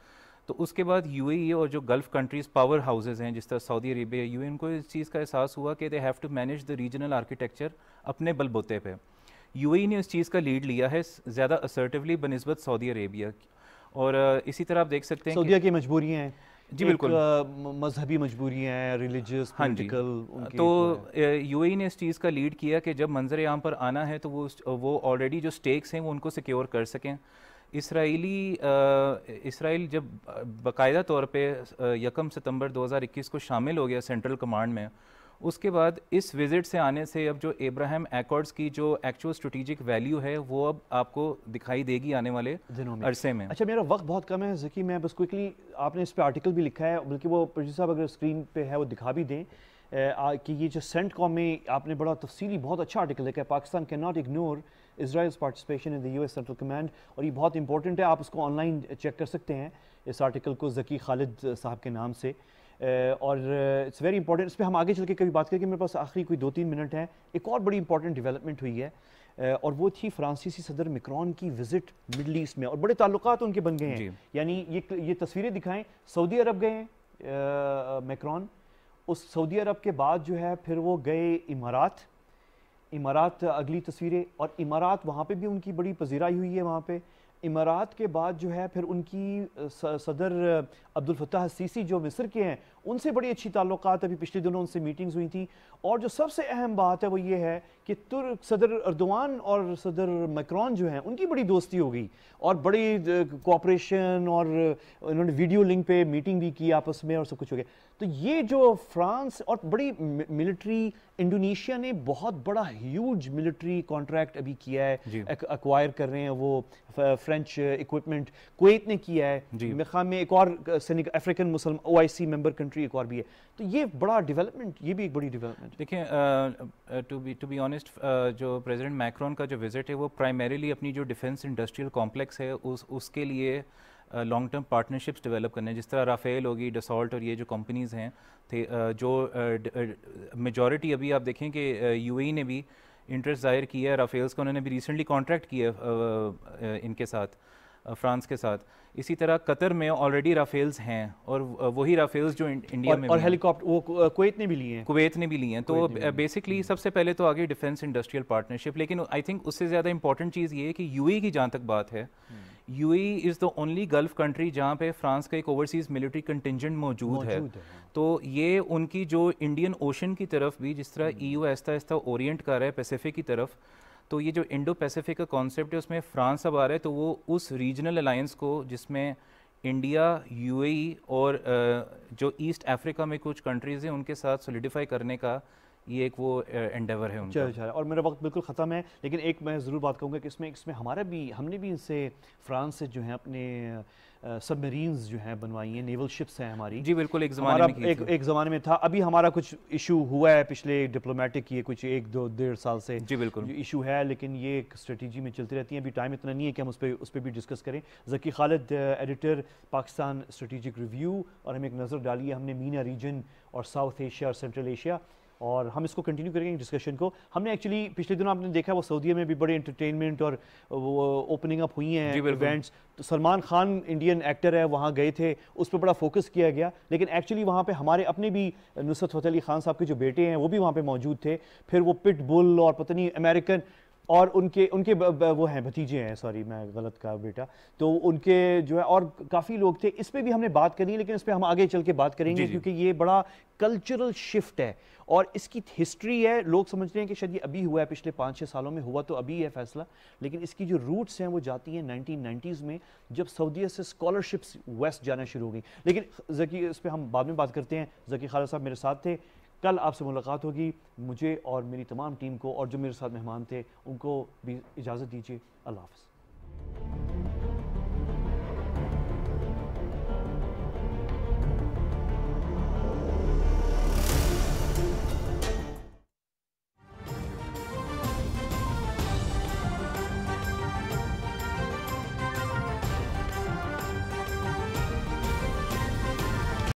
तो उसके बाद यूएई e और जो गल्फ़ कंट्रीज़ पावर हाउसेज़ हैं जिस तरह सऊदी अरेबिया यूएन को इस चीज़ का एहसास हुआ कि they have to manage the regional architecture अपने बलबोते पे यू e ने इस चीज़ का लीड लिया है ज़्यादा असर्टिवली बनस्बत सऊदी अरेबिया और इसी तरह आप देख सकते हैं सऊदीया की मजबूरियाँ हैं जी बिल्कुल मजहबी मजबूरियाँ हैं रिलीजियस हाँ जी तो यू e ने इस चीज़ का लीड किया कि जब मंजर आम पर आना है तो वो वो ऑलरेडी जो स्टेक्स हैं वो उनको सिक्योर कर सकें इसराइली इसराइल जब बाकायदा तौर पे यकम सितंबर 2021 को शामिल हो गया सेंट्रल कमांड में उसके बाद इस विज़िट से आने से अब जो एब्राहम एकॉर्ड्स की जो एक्चुअल स्ट्रेटेजिक वैल्यू है वो अब आपको दिखाई देगी आने वाले दिनों में अरसे में अच्छा मेरा वक्त बहुत कम है जकी मैं बस क्विकली आपने इस पर आर्टिकल भी लिखा है बल्कि वो प्रोड्यूसर साहब अगर स्क्रीन पर है वो दिखा भी दें कि ये जो सेंट कॉम में आपने बड़ा तफसीली बहुत अच्छा आर्टिकल लिखा है Pakistan can not ignore Israel participation in the US central command और ये बहुत इंपॉर्टेंट है आप उसको ऑनलाइन चेक कर सकते हैं इस आर्टिकल को जकी खालिद साहब के नाम से और इट्स वेरी इंपॉर्टेंट इस पर हम आगे चल के कभी बात करके मेरे पास आखिरी कोई दो तीन मिनट हैं एक और बड़ी इंपॉर्टेंट डेवलपमेंट हुई है और वो थी फ्रांसीसी सदर मिक्रॉन की विजिट मिडल ईस्ट में और बड़े ताल्लुक उनके बन गए हैं यानी ये ये तस्वीरें दिखाएं सऊदी अरब गए हैं मैक्रॉन उस सऊदी अरब के बाद जो है फिर वो गए इमारात इमारात अगली तस्वीरें और इमारात वहाँ पे भी उनकी बड़ी पजीराई हुई है वहाँ पे इमारात के बाद जो है फिर उनकी सदर अब्दुल फताह सीसी जो मिस्र के हैं उनसे बड़ी अच्छी ताल्लुक अभी पिछले दिनों उनसे मीटिंग्स हुई थी और जो सबसे अहम बात है वो ये है कि तुर्क सदर अर्दवान और सदर मैक्रॉन जो हैं उनकी बड़ी दोस्ती हो गई और बड़ी कोऑपरेशन और उन्होंने वीडियो लिंक पे मीटिंग भी की आपस में और सब कुछ हो गया तो ये जो फ्रांस और बड़ी मिलिट्री इंडोनेशिया ने बहुत बड़ा ह्यूज मिलिट्री कॉन्ट्रैक्ट अभी किया है एक्वायर कर रहे हैं वो फ्रेंच इक्विपमेंट कुवैत ने किया है मेखा में एक और सैनिक अफ्रीकन मुसलम O I C member country एक और भी है तो ये बड़ा डेवलपमेंट ये भी एक बड़ी डेवलपमेंट देखिए to be to be honest जो प्रेजिडेंट मैक्रोन का जो विजिट है वो प्राइमरीली अपनी जो डिफेंस इंडस्ट्रियल कॉम्प्लेक्स है उस उसके लिए लॉन्ग टर्म पार्टनरशिप्स डेवलप करने हैं जिस तरह राफेल होगी डिसॉल्ट और ये जो कंपनीज़ हैं थे जो मेजॉरिटी अभी आप देखें कि यूएई ने भी इंटरेस्ट ज़ाहिर किया है राफेल्स का उन्होंने भी रिसेंटली कॉन्ट्रैक्ट किया है इनके साथ फ्रांस के साथ इसी तरह कतर में ऑलरेडी राफेल्स हैं और वही राफेल्स जो इंडिया और, में और हेलीकॉप्टर वो कुवैत ने भी लिए हैं कुवैत ने भी लिए हैं तो बेसिकली हम्म। सबसे पहले तो आगे डिफेंस इंडस्ट्रियल पार्टनरशिप लेकिन आई थिंक उससे ज़्यादा इंपॉर्टेंट चीज़ ये है कि यूए की जहाँ तक बात है hmm. UAE is the only gulf country जहाँ पे फ्रांस का एक ओवरसीज़ मिलिट्री कंटिजेंट मौजूद है।, तो ये उनकी जो इंडियन ओशन की तरफ भी जिस तरह ई हम्म। यू e ऐसा ऐसा ओरिएंट कर रहा है पैसिफिक की तरफ तो ये जो इंडो पैसिफिक का कॉन्सेप्ट है उसमें फ्रांस अब आ रहा है तो वो उस रीजनल अलायंस को जिसमें इंडिया यूएई e और जो ईस्ट अफ्रीका में कुछ कंट्रीज़ हैं उनके साथ सोलिडिफाई करने का ये एक वो एंडेवर है उनका और मेरा वक्त बिल्कुल ख़त्म है लेकिन एक मैं ज़रूर बात कहूँगा कि इसमें इसमें हमारा भी हमने भी इनसे फ्रांस से जो है अपने सबमरीन्स जो हैं बनवाई हैं नेवल शिप्स हैं हमारी जी बिल्कुल एक ज़माने में एक, एक ज़माने में था अभी हमारा कुछ इशू हुआ है पिछले डिप्लोमेटिक ये कुछ एक दो डेढ़ साल से जी बिल्कुल इशू है लेकिन ये एक स्ट्रेटी में चलती रहती है अभी टाइम इतना नहीं है कि हम उस पर उस पर भी डिस्कस करें Zaki Khalid editor Pakistan strategic review और हम एक नज़र डाली है हमने मीना रीजन और साउथ एशिया और सेंट्रल एशिया और हम इसको कंटिन्यू करेंगे डिस्कशन को हमने एक्चुअली पिछले दिनों आपने देखा वो सऊदी में भी बड़े एंटरटेनमेंट और वो ओपनिंग अप हुई हैं इवेंट्स तो सलमान खान इंडियन एक्टर है वहाँ गए थे उस पर बड़ा फोकस किया गया लेकिन एक्चुअली वहाँ पर हमारे अपने भी नुसरत फतेह अली खान साहब के जो बेटे हैं वो भी वहाँ पर मौजूद थे फिर वो पिट बुल और पता नहीं अमेरिकन और उनके उनके ब, ब, वो हैं भतीजे हैं सॉरी मैं गलत कहा बेटा तो उनके जो है और काफ़ी लोग थे इस पर भी हमने बात करी लेकिन इस पर हम आगे चल के बात करेंगे क्योंकि ये बड़ा कल्चरल शिफ्ट है और इसकी हिस्ट्री है लोग समझ रहे हैं कि शायद ये अभी हुआ है पिछले पाँच छः सालों में हुआ तो अभी है फैसला लेकिन इसकी जो रूट्स हैं वो जाती हैं नाइनटीन नाइन्टीज़ में जब सऊदीया से स्कॉलरशिप्स वेस्ट जाना शुरू हो गई लेकिन जकी इस पर हम बाद में बात करते हैं जकी खाल साहब मेरे साथ थे कल आपसे मुलाकात होगी मुझे और मेरी तमाम टीम को और जो मेरे साथ मेहमान थे उनको भी इजाज़त दीजिए अल्लाह हाफ